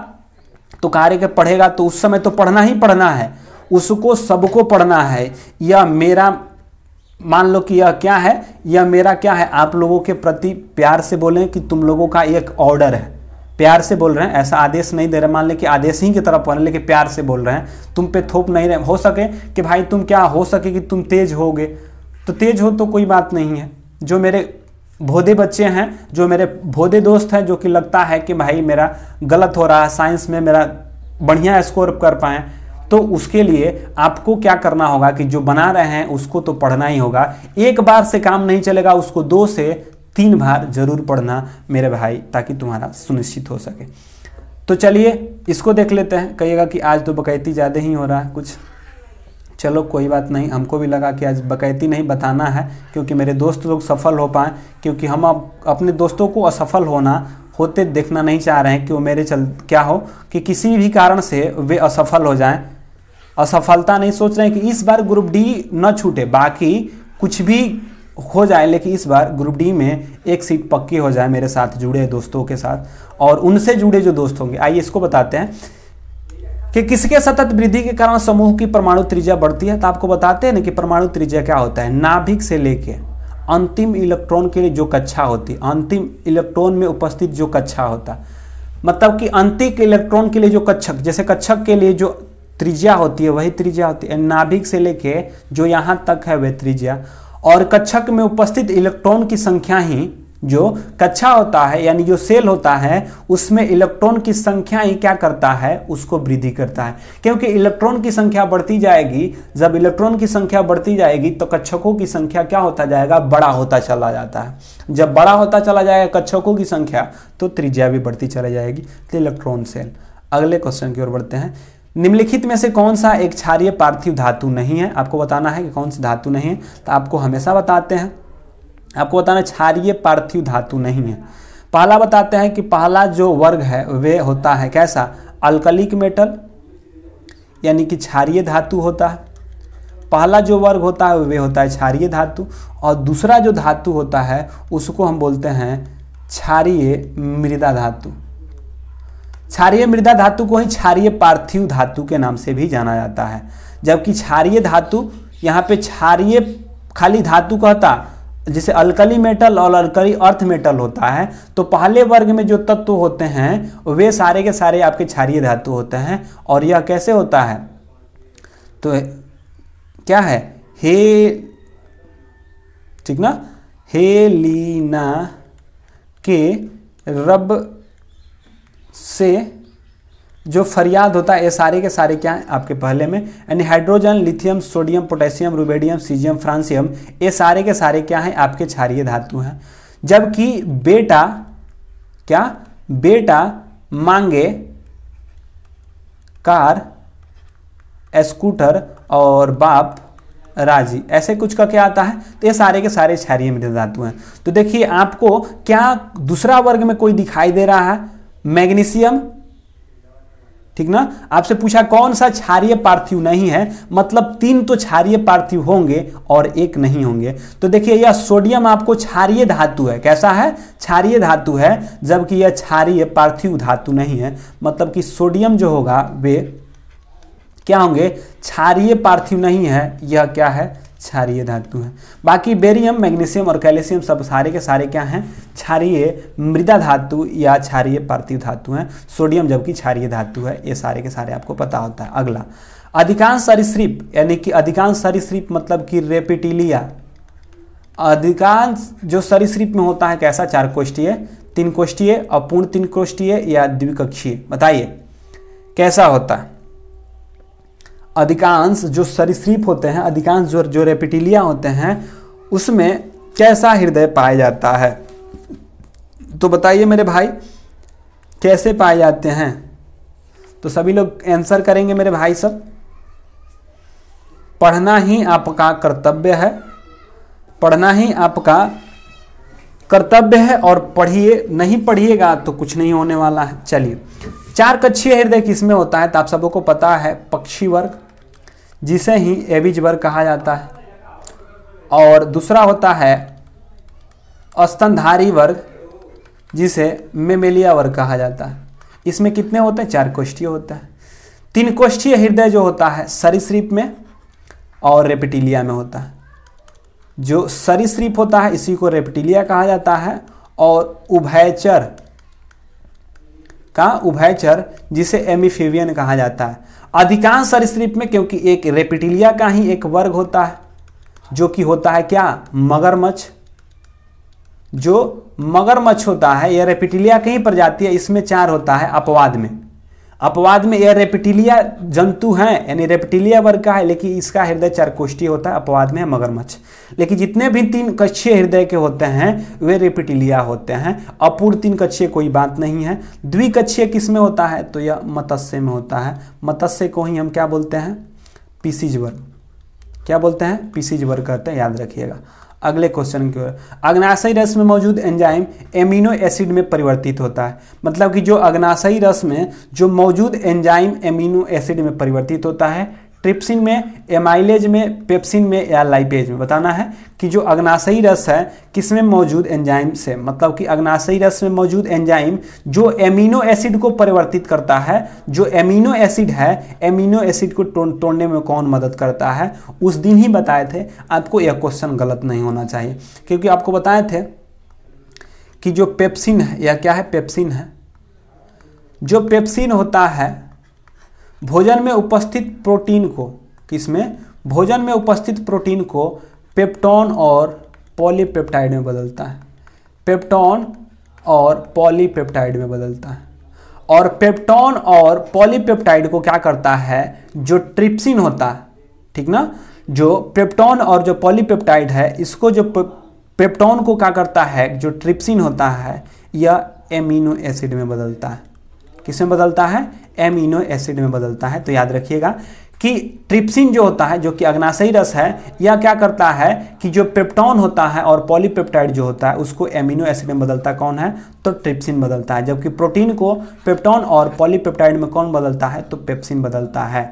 तो कार्य के पढ़ेगा तो उस समय तो पढ़ना ही पढ़ना है उसको सबको पढ़ना है यह मेरा मान लो कि यह क्या है यह मेरा क्या है आप लोगों के प्रति प्यार से बोलें कि तुम लोगों का एक ऑर्डर है प्यार से बोल रहे हैं ऐसा आदेश नहीं दे रहे मान लें कि आदेश ही की तरफ पढ़ लेकिन प्यार से बोल रहे हैं तुम पे थोप नहीं रहे हो सके कि भाई तुम क्या हो सके कि तुम तेज होगे तो तेज हो तो कोई बात नहीं है जो मेरे भोदे बच्चे हैं जो मेरे भोदे दोस्त हैं जो कि लगता है कि भाई मेरा गलत हो रहा है साइंस में मेरा बढ़िया स्कोर कर पाएँ तो उसके लिए आपको क्या करना होगा कि जो बना रहे हैं उसको तो पढ़ना ही होगा एक बार से काम नहीं चलेगा उसको दो से तीन बार जरूर पढ़ना मेरे भाई ताकि तुम्हारा सुनिश्चित हो सके तो चलिए इसको देख लेते हैं कहिएगा कि आज तो बकैती ज़्यादा ही हो रहा है कुछ चलो कोई बात नहीं हमको भी लगा कि आज बकैती नहीं बताना है क्योंकि मेरे दोस्त लोग सफल हो पाएँ क्योंकि हम अब अपने दोस्तों को असफल होना होते देखना नहीं चाह रहे हैं कि वो मेरे चल क्या हो कि किसी भी कारण से वे असफल हो जाएं असफलता नहीं सोच रहे हैं कि इस बार ग्रुप डी न छूटे बाकी कुछ भी हो जाए लेकिन इस बार ग्रुप डी में एक सीट पक्की हो जाए मेरे साथ जुड़े दोस्तों के साथ और उनसे जुड़े जो दोस्त होंगे आइए इसको बताते हैं कि किसके सतत वृद्धि के कारण समूह की परमाणु त्रिज्या बढ़ती है तो आपको बताते हैं ना कि परमाणु त्रिज्या क्या होता है नाभिक से लेके अंतिम इलेक्ट्रॉन के लिए जो कक्षा होती अंतिम इलेक्ट्रॉन में उपस्थित जो कक्षा होता मतलब कि अंतिम इलेक्ट्रॉन के लिए जो कक्षक जैसे कक्षक के लिए जो त्रिज्या होती है वही त्रिज्या होती है नाभिक से लेके जो यहां तक है वह त्रिज्या और कक्षक में उपस्थित इलेक्ट्रॉन की संख्या ही जो कच्छा होता है यानी जो सेल होता है उसमें इलेक्ट्रॉन की संख्या ही क्या करता है उसको वृद्धि करता है क्योंकि इलेक्ट्रॉन की संख्या बढ़ती जाएगी जब इलेक्ट्रॉन की संख्या बढ़ती जाएगी तो कच्छकों की संख्या क्या होता जाएगा बड़ा होता चला जाता है जब बड़ा होता चला जाएगा कच्छकों की संख्या तो त्रिज्या भी बढ़ती चली जाएगी तो इलेक्ट्रॉन सेल अगले क्वेश्चन की ओर बढ़ते हैं निम्नलिखित में से कौन सा एक क्षारीय पार्थिव धातु नहीं है आपको बताना है कि कौन सी धातु नहीं है तो आपको हमेशा बताते हैं आपको बताना क्षारिय पार्थिव धातु नहीं है पहला बताते हैं कि पहला जो वर्ग है वे होता है कैसा अल्कलिक मेटल यानी कि क्षारिय धातु होता है पहला जो वर्ग होता है वे होता है क्षारिय धातु और दूसरा जो धातु होता है उसको हम बोलते हैं क्षारिय मृदा धातु क्षारिय मृदा धातु को ही क्षारिय पार्थिव धातु के नाम से भी जाना जाता है जबकि क्षारिय धातु यहाँ पे क्षारिय खाली धातु कहता जैसे अलकली मेटल और अलकली अर्थ मेटल होता है तो पहले वर्ग में जो तत्व होते हैं वे सारे के सारे आपके क्षारीय धातु होते हैं और यह कैसे होता है तो क्या है हे ठीक ना हेलीना के रब से जो फरियाद होता है ये सारे के सारे क्या हैं आपके पहले में यानी hydrogen lithium sodium potassium rubidium caesium francium ये सारे के सारे क्या हैं आपके क्षारिय धातु हैं जबकि बेटा क्या बेटा मांगे कार स्कूटर और बाप राजी ऐसे कुछ का क्या आता है तो ये सारे के सारे क्षारिय मृदा धातु हैं तो देखिए आपको क्या दूसरा वर्ग में कोई दिखाई दे रहा है मैग्नीशियम ठीक ना आपसे पूछा कौन सा क्षारिय पार्थिव नहीं है मतलब तीन तो क्षारिय पार्थिव होंगे और एक नहीं होंगे तो देखिए यह सोडियम आपको क्षारिय धातु है कैसा है क्षारिय धातु है जबकि यह क्षारिय पार्थिव धातु नहीं है मतलब कि सोडियम जो होगा वे क्या होंगे क्षारिय पार्थिव नहीं है यह क्या है क्षारीय धातु है बाकी बेरियम मैग्नीशियम और कैल्शियम सब सारे के सारे क्या हैं क्षारीय मृदा धातु या क्षारीय पार्थिव धातु हैं सोडियम जबकि क्षारीय धातु है ये सारे के सारे आपको पता होता है अगला अधिकांश सरिश्रीप यानी कि अधिकांश सरिश्रीप मतलब कि रेपिटिलिया अधिकांश जो सरिश्रीप में होता है कैसा चार कोष्ठीय तीन कोष्ठीय अपूर्ण तीन कोष्ठीय या द्विकक्षीय बताइए कैसा होता है अधिकांश जो सरीसृप होते हैं अधिकांश जो जो रेपिटिलिया होते हैं उसमें कैसा हृदय पाया जाता है तो बताइए मेरे भाई कैसे पाए जाते हैं तो सभी लोग आंसर करेंगे मेरे भाई सब पढ़ना ही आपका कर्तव्य है पढ़ना ही आपका कर्तव्य है और पढ़िए नहीं पढ़िएगा तो कुछ नहीं होने वाला है चलिए चार कक्षीय हृदय किसमें होता है तो आप सबों को पता है पक्षी वर्ग जिसे ही एविज वर्ग कहा जाता है और दूसरा होता है अस्तनधारी वर्ग जिसे मेमेलिया वर्ग कहा जाता है इसमें कितने होते हैं चार कोष्ठीय होते हैं तीन कोष्ठीय हृदय जो होता है सरीसृप में और रेपिटिलिया में होता है जो सरीसृप होता है इसी को रेपिटिलिया कहा जाता है और उभयचर का उभयचर जिसे एमिफिवियन कहा जाता है अधिकांश सरीसृप में क्योंकि एक रेपिटिलिया का ही एक वर्ग होता है जो कि होता है क्या मगरमच्छ जो मगरमच्छ होता है यह रेपिटिलिया की ही प्रजाति है इसमें चार होता है अपवाद में अपवाद में यह रेपिटिलिया जंतु हैं यानी रेपिटिलिया वर्ग का है लेकिन इसका हृदय चारकोष्ठी होता है अपवाद में है मगरमच्छ लेकिन जितने भी तीन कक्षीय हृदय के होते हैं वे रेपिटिलिया होते हैं अपूर्ण तीन कक्षीय कोई बात नहीं है द्विकक्षीय किस में होता है तो यह मत्स्य में होता है मत्स्य को ही हम क्या बोलते हैं पीसीज वर्ग क्या बोलते हैं पीसीज वर्ग कहते हैं याद रखिएगा अगले क्वेश्चन की ओर अग्नाशय रस में मौजूद एंजाइम एमिनो एसिड में परिवर्तित होता है मतलब कि जो अग्नाशयी रस में जो मौजूद एंजाइम एमिनो एसिड में परिवर्तित होता है ट्रिप्सिन में एमाइलेज में पेप्सिन में या लाइपेज में बताना है कि जो अग्नाशयी रस है किसमें मौजूद एंजाइम से मतलब कि अग्नाशयी रस में मौजूद एंजाइम जो एमिनो एसिड को परिवर्तित करता है जो एमिनो एसिड है एमिनो एसिड को तोड़ने में कौन मदद करता है उस दिन ही बताए थे आपको यह क्वेश्चन गलत नहीं होना चाहिए क्योंकि आपको बताए थे कि जो पेप्सिन है या क्या है पेप्सिन है जो पेप्सिन होता है भोजन में उपस्थित प्रोटीन को किसमें भोजन में उपस्थित प्रोटीन को पेप्टॉन और पॉलीपेप्टाइड में बदलता है पेप्टॉन और पॉलीपेप्टाइड में बदलता है और पेप्टॉन और पॉलीपेप्टाइड को क्या करता है जो ट्रिप्सिन होता है ठीक ना जो पेप्टॉन और जो पॉलीपेप्टाइड है इसको जो पेप्टॉन को क्या करता है जो ट्रिप्सिन होता है यह एमिनो एसिड में बदलता है किसमें बदलता है एमिनो एसिड में बदलता है तो याद रखिएगा कि ट्रिप्सिन जो होता है जो कि अग्नाशयी रस है यह क्या करता है कि जो पेप्टॉन होता है और पॉलीपेप्टाइड जो होता है उसको एमिनो एसिड में बदलता कौन है तो ट्रिप्सिन बदलता है जबकि प्रोटीन को पेप्टॉन और पॉलीपेप्टाइड में कौन बदलता है तो पेप्सिन बदलता है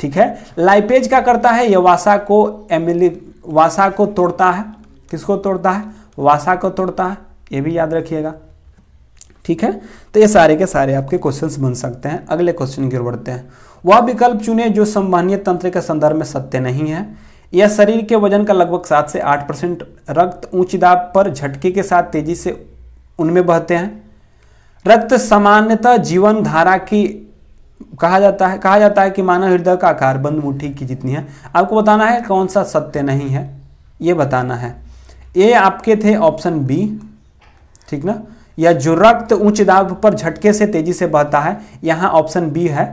ठीक है लाइपेज क्या करता है यह वासा को एमिली वासा को तोड़ता है किसको तोड़ता है वासा को तोड़ता है ये भी याद रखिएगा ठीक है तो ये सारे के सारे आपके क्वेश्चंस बन सकते हैं अगले क्वेश्चन की ओर बढ़ते हैं वह विकल्प चुने जो संवहनीय तंत्र के संदर्भ में सत्य नहीं है यह शरीर के वजन का लगभग सात से आठ परसेंट रक्त उच्च दाब पर झटके के साथ तेजी से उनमें बहते हैं रक्त सामान्यतः जीवन धारा की कहा जाता है कहा जाता है कि मानव हृदय का आकार बंद मुट्ठी की जितनी है आपको बताना है कौन सा सत्य नहीं है ये बताना है ये आपके थे ऑप्शन बी ठीक ना या रक्त उच्च दाब पर झटके से तेजी से बहता है यहाँ ऑप्शन बी है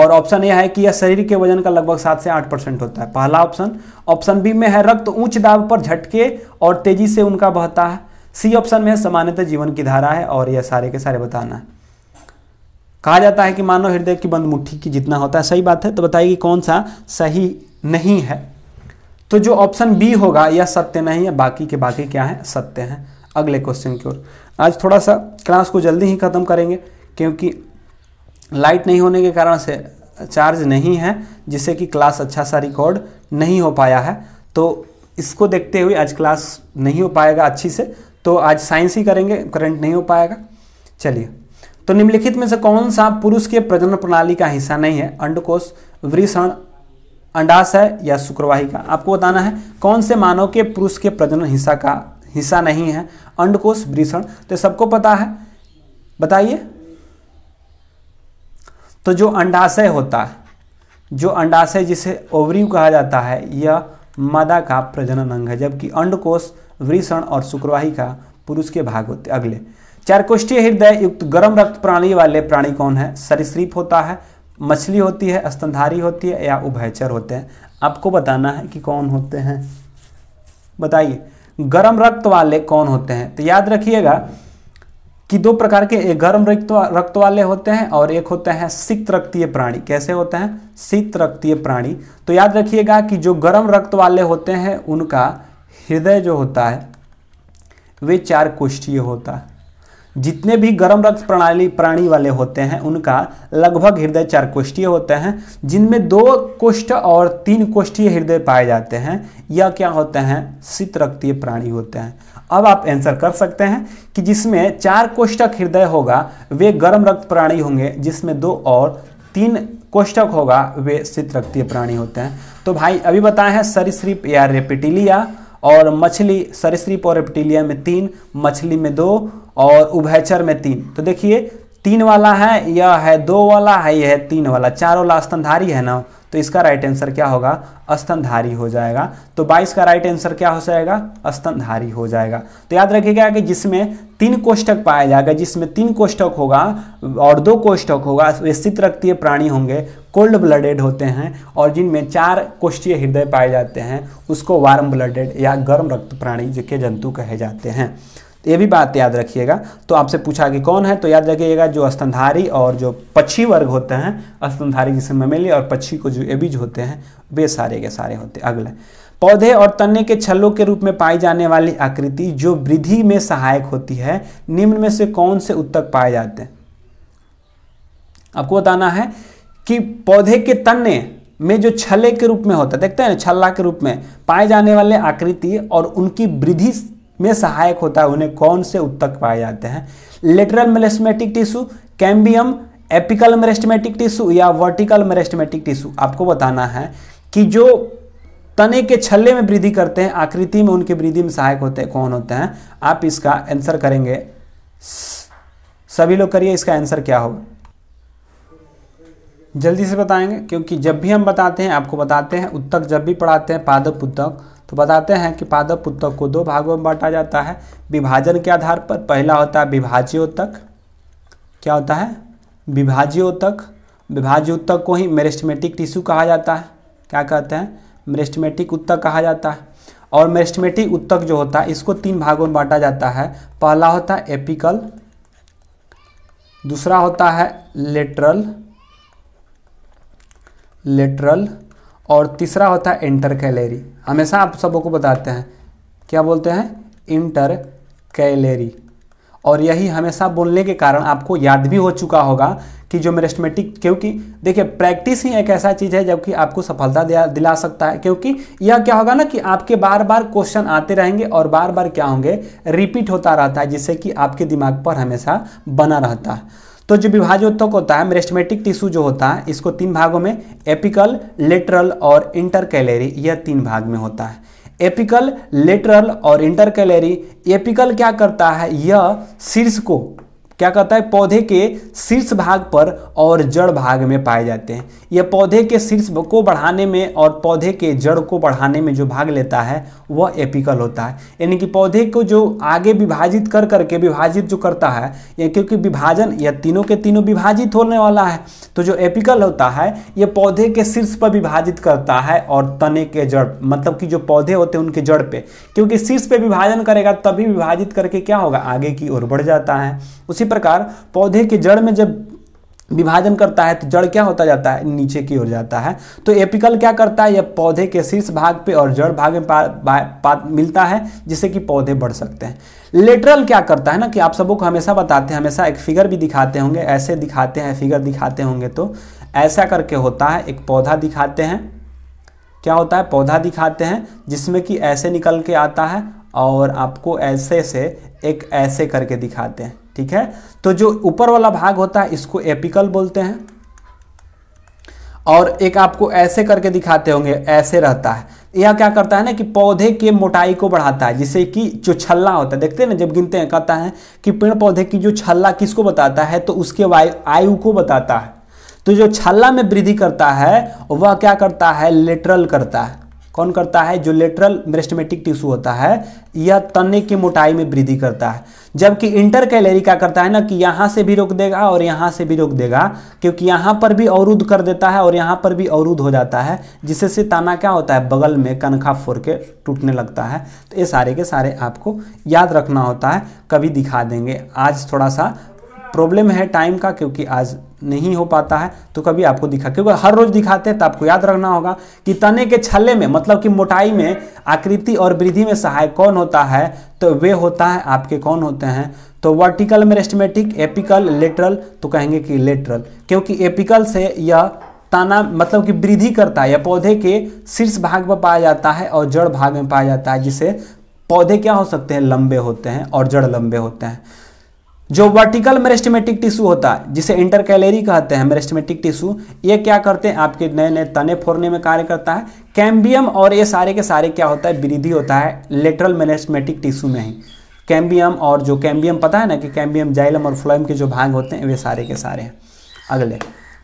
और ऑप्शन यह है कि यह शरीर के वजन का लगभग सात से आठ परसेंट होता है पहला ऑप्शन ऑप्शन बी में है रक्त उच्च दाब पर झटके और तेजी से उनका बहता है सी ऑप्शन में है सामान्यतः जीवन की धारा है और यह सारे के सारे बताना है कहा जाता है कि मानव हृदय की बंद मुट्ठी की जितना होता है सही बात है तो बताइए कि कौन सा सही नहीं है तो जो ऑप्शन बी होगा यह सत्य नहीं है बाकी के बाकी क्या है सत्य है अगले क्वेश्चन की ओर आज थोड़ा सा क्लास को जल्दी ही ख़त्म करेंगे क्योंकि लाइट नहीं होने के कारण से चार्ज नहीं है जिससे कि क्लास अच्छा सा रिकॉर्ड नहीं हो पाया है तो इसको देखते हुए आज क्लास नहीं हो पाएगा अच्छी से तो आज साइंस ही करेंगे करंट नहीं हो पाएगा चलिए तो निम्नलिखित में से कौन सा पुरुष के प्रजनन प्रणाली का हिस्सा नहीं है अंडकोश वृषण अंडाशय या शुक्रवाहिका आपको बताना है कौन से मानव के पुरुष के प्रजनन हिस्सा का हिस्सा नहीं है अंडकोश वृषण तो सबको पता है बताइए तो जो अंडाशय होता है जो अंडाशय जिसे ओवरी कहा जाता है यह मादा का प्रजनन अंग है जबकि अंडकोश वृषण और शुक्रवाही का पुरुष के भाग होते अगले चार कोष्टीय हृदय युक्त गर्म रक्त प्राणी वाले प्राणी कौन है सरीसृप होता है मछली होती है स्तनधारी होती है या उभयचर होते हैं आपको बताना है कि कौन होते हैं बताइए गर्म रक्त वाले कौन होते हैं तो याद रखिएगा कि दो प्रकार के गर्म रक्त रक्त वाले होते हैं और एक होते हैं सिक्त रक्तीय प्राणी कैसे होते हैं सिक्त रक्तीय प्राणी तो याद रखिएगा कि जो गर्म रक्त वाले होते हैं उनका हृदय जो होता है वे चार कोष्ठीय होता है जितने भी गर्म रक्त प्रणाली प्राणी वाले होते हैं उनका लगभग हृदय चार कोष्ठीय होते हैं जिनमें दो कोष्ठ और तीन कोष्ठीय हृदय पाए जाते हैं या क्या होते हैं शीत रक्तीय प्राणी होते हैं अब आप आंसर कर सकते हैं कि जिसमें चार कोष्ठक हृदय होगा वे गर्म रक्त प्राणी होंगे जिसमें दो और तीन कोष्ठक होगा वे शीत रक्तीय प्राणी होते हैं तो भाई अभी बताए हैं सरिसृप या रेपिटिलिया और मछली सरिसृप और रेपिटिलिया में तीन मछली में दो और उभयचर में तीन तो देखिए तीन वाला है यह है दो वाला है यह है तीन वाला चार वाला स्तनधारी है ना तो इसका राइट आंसर क्या होगा स्तनधारी हो जाएगा तो 22 का राइट आंसर क्या हो जाएगा स्तनधारी हो जाएगा तो याद रखिएगा कि जिसमें तीन कोष्टक पाया जाएगा जिसमें तीन कोष्टक होगा और दो कोष्टक होगा वे शीत रक्तीय प्राणी होंगे कोल्ड ब्लडेड होते हैं और जिनमें चार कोष्टीय हृदय पाए जाते हैं उसको वार्म ब्लडेड या गर्म रक्त प्राणी जिसके जंतु कहे जाते हैं तो ये भी बात याद रखिएगा तो आपसे पूछा कि कौन है तो याद रखिएगा जो स्तनधारी और जो पक्षी वर्ग होते हैं स्तनधारी जिसे ममेली और पक्षी को जो एबीज होते हैं वे सारे के सारे होते हैं अगले पौधे और तने के छलों के रूप में पाई जाने वाली आकृति जो वृद्धि में सहायक होती है निम्न में से कौन से उत्तक पाए जाते हैं आपको बताना है कि पौधे के तने में जो छले के रूप में होता है देखते हैं छल्ला के रूप में पाए जाने वाले आकृति और उनकी वृद्धि में सहायक होता है उन्हें कौन से उत्तक पाए जाते हैं lateral meristematic tissue cambium apical meristematic tissue या वर्टिकल मेरेस्टमेटिक टिश्यू आपको बताना है कि जो तने के छल्ले में वृद्धि करते हैं आकृति में उनके वृद्धि में सहायक होते हैं कौन होते हैं आप इसका आंसर करेंगे सभी लोग करिए इसका आंसर क्या होगा जल्दी से बताएंगे क्योंकि जब भी हम बताते हैं आपको बताते हैं उत्तक जब भी पढ़ाते हैं पादप उत्तक तो बताते हैं कि पादप पुस्तक को दो भागों में बांटा जाता है विभाजन के आधार पर पहला होता है उत्तक क्या होता है विभाज्योतक उत्तक को ही मेरेस्टमेटिक टिश्यू कहा जाता है क्या कहते हैं मेरेस्टमेटिक उत्तक कहा जाता है और मेरेस्टमेटिक उत्तक जो होता है इसको तीन भागों में बांटा जाता है पहला होता है एपिकल दूसरा होता है लेटरल लेटरल और तीसरा होता है इंटर कैलेरी हमेशा आप सबों को बताते हैं क्या बोलते हैं इंटर कैलेरी और यही हमेशा बोलने के कारण आपको याद भी हो चुका होगा कि जो मेरे स्टमेटिक क्योंकि देखिए प्रैक्टिस ही एक ऐसा चीज़ है जबकि आपको सफलता दिला सकता है क्योंकि यह क्या होगा ना कि आपके बार बार क्वेश्चन आते रहेंगे और बार बार क्या होंगे रिपीट होता रहता है जिससे कि आपके दिमाग पर हमेशा बना रहता है तो जो विभाजोत्तक होता है मेरेस्टमेटिक टिश्यू जो होता है इसको तीन भागों में एपिकल लेटरल और इंटरकैलेरी यह तीन भाग में होता है एपिकल लेटरल और इंटरकैलेरी एपिकल क्या करता है यह शीर्ष को क्या कहता है पौधे के शीर्ष भाग पर और जड़ भाग में पाए जाते हैं यह पौधे के शीर्ष को बढ़ाने में और पौधे के जड़ को बढ़ाने में जो भाग लेता है वह एपिकल होता है यानी कि पौधे को जो आगे विभाजित कर करके विभाजित जो करता है या क्योंकि विभाजन या तीनों के तीनों विभाजित होने वाला है तो जो एपिकल होता है यह पौधे के शीर्ष पर विभाजित करता है और तने के जड़ मतलब कि जो पौधे होते हैं उनके जड़ पे क्योंकि शीर्ष पे विभाजन करेगा तभी विभाजित करके क्या होगा आगे की ओर बढ़ जाता है उसी इसी प्रकार पौधे के जड़ में जब विभाजन करता है तो जड़ क्या होता जाता है नीचे की ओर जाता है तो एपिकल क्या करता है यह पौधे के शीर्ष भाग पे और जड़ भाग में पा, पा, पा, मिलता है जिससे कि पौधे बढ़ सकते हैं लेटरल क्या करता है ना कि आप सबों को हमेशा बताते हैं हमेशा एक फिगर भी दिखाते होंगे ऐसे दिखाते हैं फिगर दिखाते होंगे तो ऐसा करके होता है एक पौधा दिखाते हैं क्या होता है पौधा दिखाते हैं जिसमें कि ऐसे निकल के आता है और आपको ऐसे से एक ऐसे करके दिखाते हैं ठीक है तो जो ऊपर वाला भाग होता है इसको एपिकल बोलते हैं और एक आपको ऐसे करके दिखाते होंगे ऐसे रहता है यह क्या करता है ना कि पौधे के मोटाई को बढ़ाता है जिससे कि जो छल्ला होता है देखते हैं ना जब गिनते हैं कहता है कि पेड़ पौधे की जो छल्ला किसको बताता है तो उसके वायु आयु को बताता है तो जो छल्ला में वृद्धि करता है वह क्या करता है लेटरल करता है कौन करता है जो लेटरल मेरेस्टमेटिक टिश्यू होता है यह तने की मोटाई में वृद्धि करता है जबकि इंटर कैलरी का करता है ना कि यहाँ से भी रोक देगा और यहाँ से भी रोक देगा क्योंकि यहाँ पर भी अवरुद्ध कर देता है और यहाँ पर भी अवरुद्ध हो जाता है जिससे से ताना क्या होता है बगल में कनखा फोर के टूटने लगता है तो ये सारे के सारे आपको याद रखना होता है कभी दिखा देंगे आज थोड़ा सा प्रॉब्लम है टाइम का क्योंकि आज नहीं हो पाता है तो कभी आपको दिखा क्योंकि हर रोज दिखाते हैं तो आपको याद रखना होगा कि तने के छल्ले में मतलब कि मोटाई में आकृति और वृद्धि में सहायक कौन होता है तो वे होता है आपके कौन होते हैं तो वर्टिकल मेरेस्टमेटिक एपिकल लेटरल तो कहेंगे कि लेटरल क्योंकि एपिकल से यह ताना मतलब कि वृद्धि करता है या पौधे के शीर्ष भाग में पाया जाता है और जड़ भाग में पाया जाता है जिसे पौधे क्या हो सकते हैं लंबे होते हैं और जड़ लंबे होते हैं जो वर्टिकल मेरेस्टमेटिक टिश्यू होता है जिसे इंटरकैलेरी कहते हैं मेरेस्टमेटिक टिश्यू ये क्या करते हैं आपके नए नए तने फोड़ने में कार्य करता है कैम्बियम और ये सारे के सारे क्या होता है वृद्धि होता है लेटरल मेरेस्टमेटिक टिश्यू में ही कैम्बियम और जो कैम्बियम पता है ना कि कैम्बियम जाइलम और फ्लोइम के जो भाग होते हैं वे सारे के सारे हैं अगले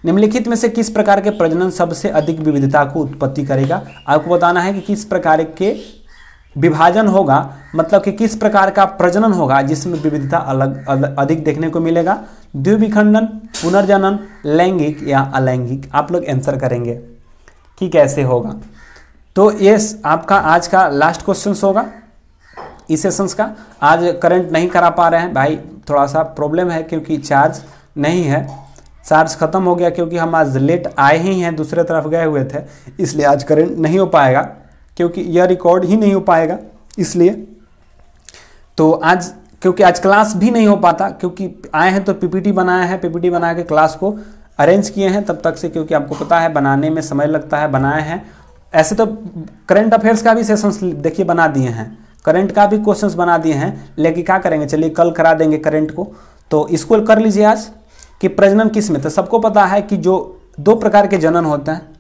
निम्नलिखित में से किस प्रकार के प्रजनन सबसे अधिक विविधता को उत्पत्ति करेगा आपको बताना है कि किस प्रकार के विभाजन होगा मतलब कि किस प्रकार का प्रजनन होगा जिसमें विविधता अलग, अधिक देखने को मिलेगा द्विविखंडन पुनर्जनन लैंगिक या अलैंगिक आप लोग आंसर करेंगे कि कैसे होगा तो ये आपका आज का लास्ट क्वेश्चन होगा इस सेशंस का आज करंट नहीं करा पा रहे हैं भाई थोड़ा सा प्रॉब्लम है क्योंकि चार्ज नहीं है चार्ज खत्म हो गया क्योंकि हम आज लेट आए ही हैं दूसरे तरफ गए हुए थे इसलिए आज करंट नहीं हो पाएगा क्योंकि यह रिकॉर्ड ही नहीं हो पाएगा इसलिए तो आज क्योंकि आज क्लास भी नहीं हो पाता क्योंकि आए हैं तो पीपीटी बनाया है पीपीटी बना के क्लास को अरेंज किए हैं तब तक से क्योंकि आपको पता है बनाने में समय लगता है बनाए हैं ऐसे तो करंट अफेयर्स का भी सेशंस देखिए बना दिए हैं करंट का भी क्वेश्चंस बना दिए हैं लेकिन क्या करेंगे चलिए कल करा देंगे करंट को तो इसको कर लीजिए आज कि प्रजनन किस में तो सबको पता है कि जो दो प्रकार के जनन होते हैं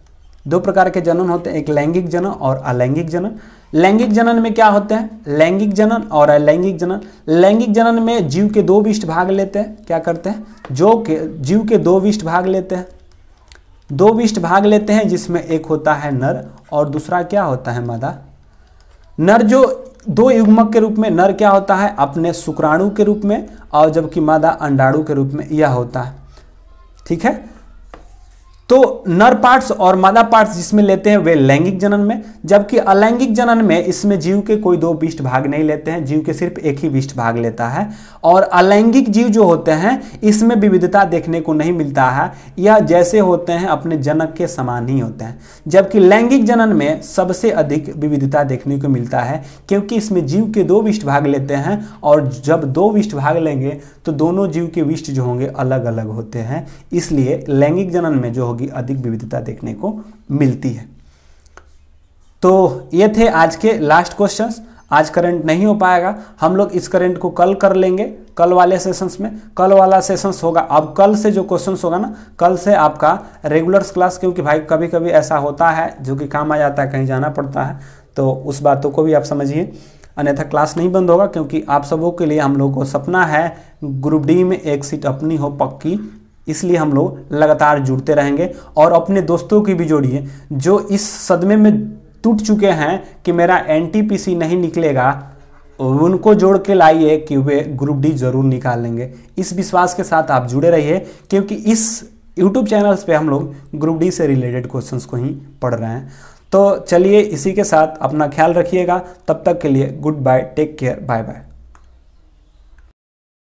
दो प्रकार के जनन होते हैं एक लैंगिक जनन और अलैंगिक जनन लैंगिक जनन में क्या होते हैं लैंगिक जनन और अलैंगिक जनन लैंगिक जनन में जीव के दो विष्ट भाग लेते हैं क्या करते हैं जो के जीव के दो विष्ट भाग लेते हैं दो विष्ट भाग लेते हैं जिसमें एक होता है नर और दूसरा क्या होता है मादा नर जो दो युग्मक के रूप में नर क्या होता है अपने शुक्राणु के रूप में और जबकि मादा अंडाणु के रूप में यह होता है ठीक है तो नर पार्ट्स और मादा पार्ट्स जिसमें लेते हैं वे लैंगिक जनन में जबकि अलैंगिक जनन में इसमें जीव के कोई दो विष्ट भाग नहीं लेते हैं जीव के सिर्फ एक ही विष्ट भाग लेता है और अलैंगिक जीव जो होते हैं इसमें विविधता देखने को नहीं मिलता है यह जैसे होते हैं अपने जनक के समान ही होते हैं जबकि लैंगिक जनन में सबसे अधिक विविधता देखने को मिलता है क्योंकि इसमें जीव के दो विष्ट भाग लेते हैं और जब दो विष्ट भाग लेंगे तो दोनों जीव के विष्ट जो होंगे अलग अलग होते हैं इसलिए लैंगिक जनन में जो होगी अधिक विविधता देखने को मिलती है तो ये थे आज के लास्ट क्वेश्चंस आज करंट नहीं हो पाएगा हम लोग इस करंट को कल कर लेंगे कल वाले सेशंस में कल वाला सेशंस होगा अब कल से जो क्वेश्चंस होगा ना कल से आपका रेगुलर्स क्लास क्योंकि भाई कभी कभी ऐसा होता है जो कि काम आ जाता है कहीं जाना पड़ता है तो उस बातों को भी आप समझिए अन्यथा क्लास नहीं बंद होगा क्योंकि आप सबों के लिए हम लोग को सपना है ग्रुप डी में एक सीट अपनी हो पक्की इसलिए हम लोग लगातार जुड़ते रहेंगे और अपने दोस्तों की भी जोड़िए जो इस सदमे में टूट चुके हैं कि मेरा एन नहीं निकलेगा उनको जोड़ के लाइए कि वे ग्रुप डी जरूर निकाल लेंगे इस विश्वास के साथ आप जुड़े रहिए क्योंकि इस यूट्यूब चैनल्स पे हम लोग ग्रुप डी से रिलेटेड क्वेश्चंस को ही पढ़ रहे हैं तो चलिए इसी के साथ अपना ख्याल रखिएगा तब तक के लिए goodbye take care bye bye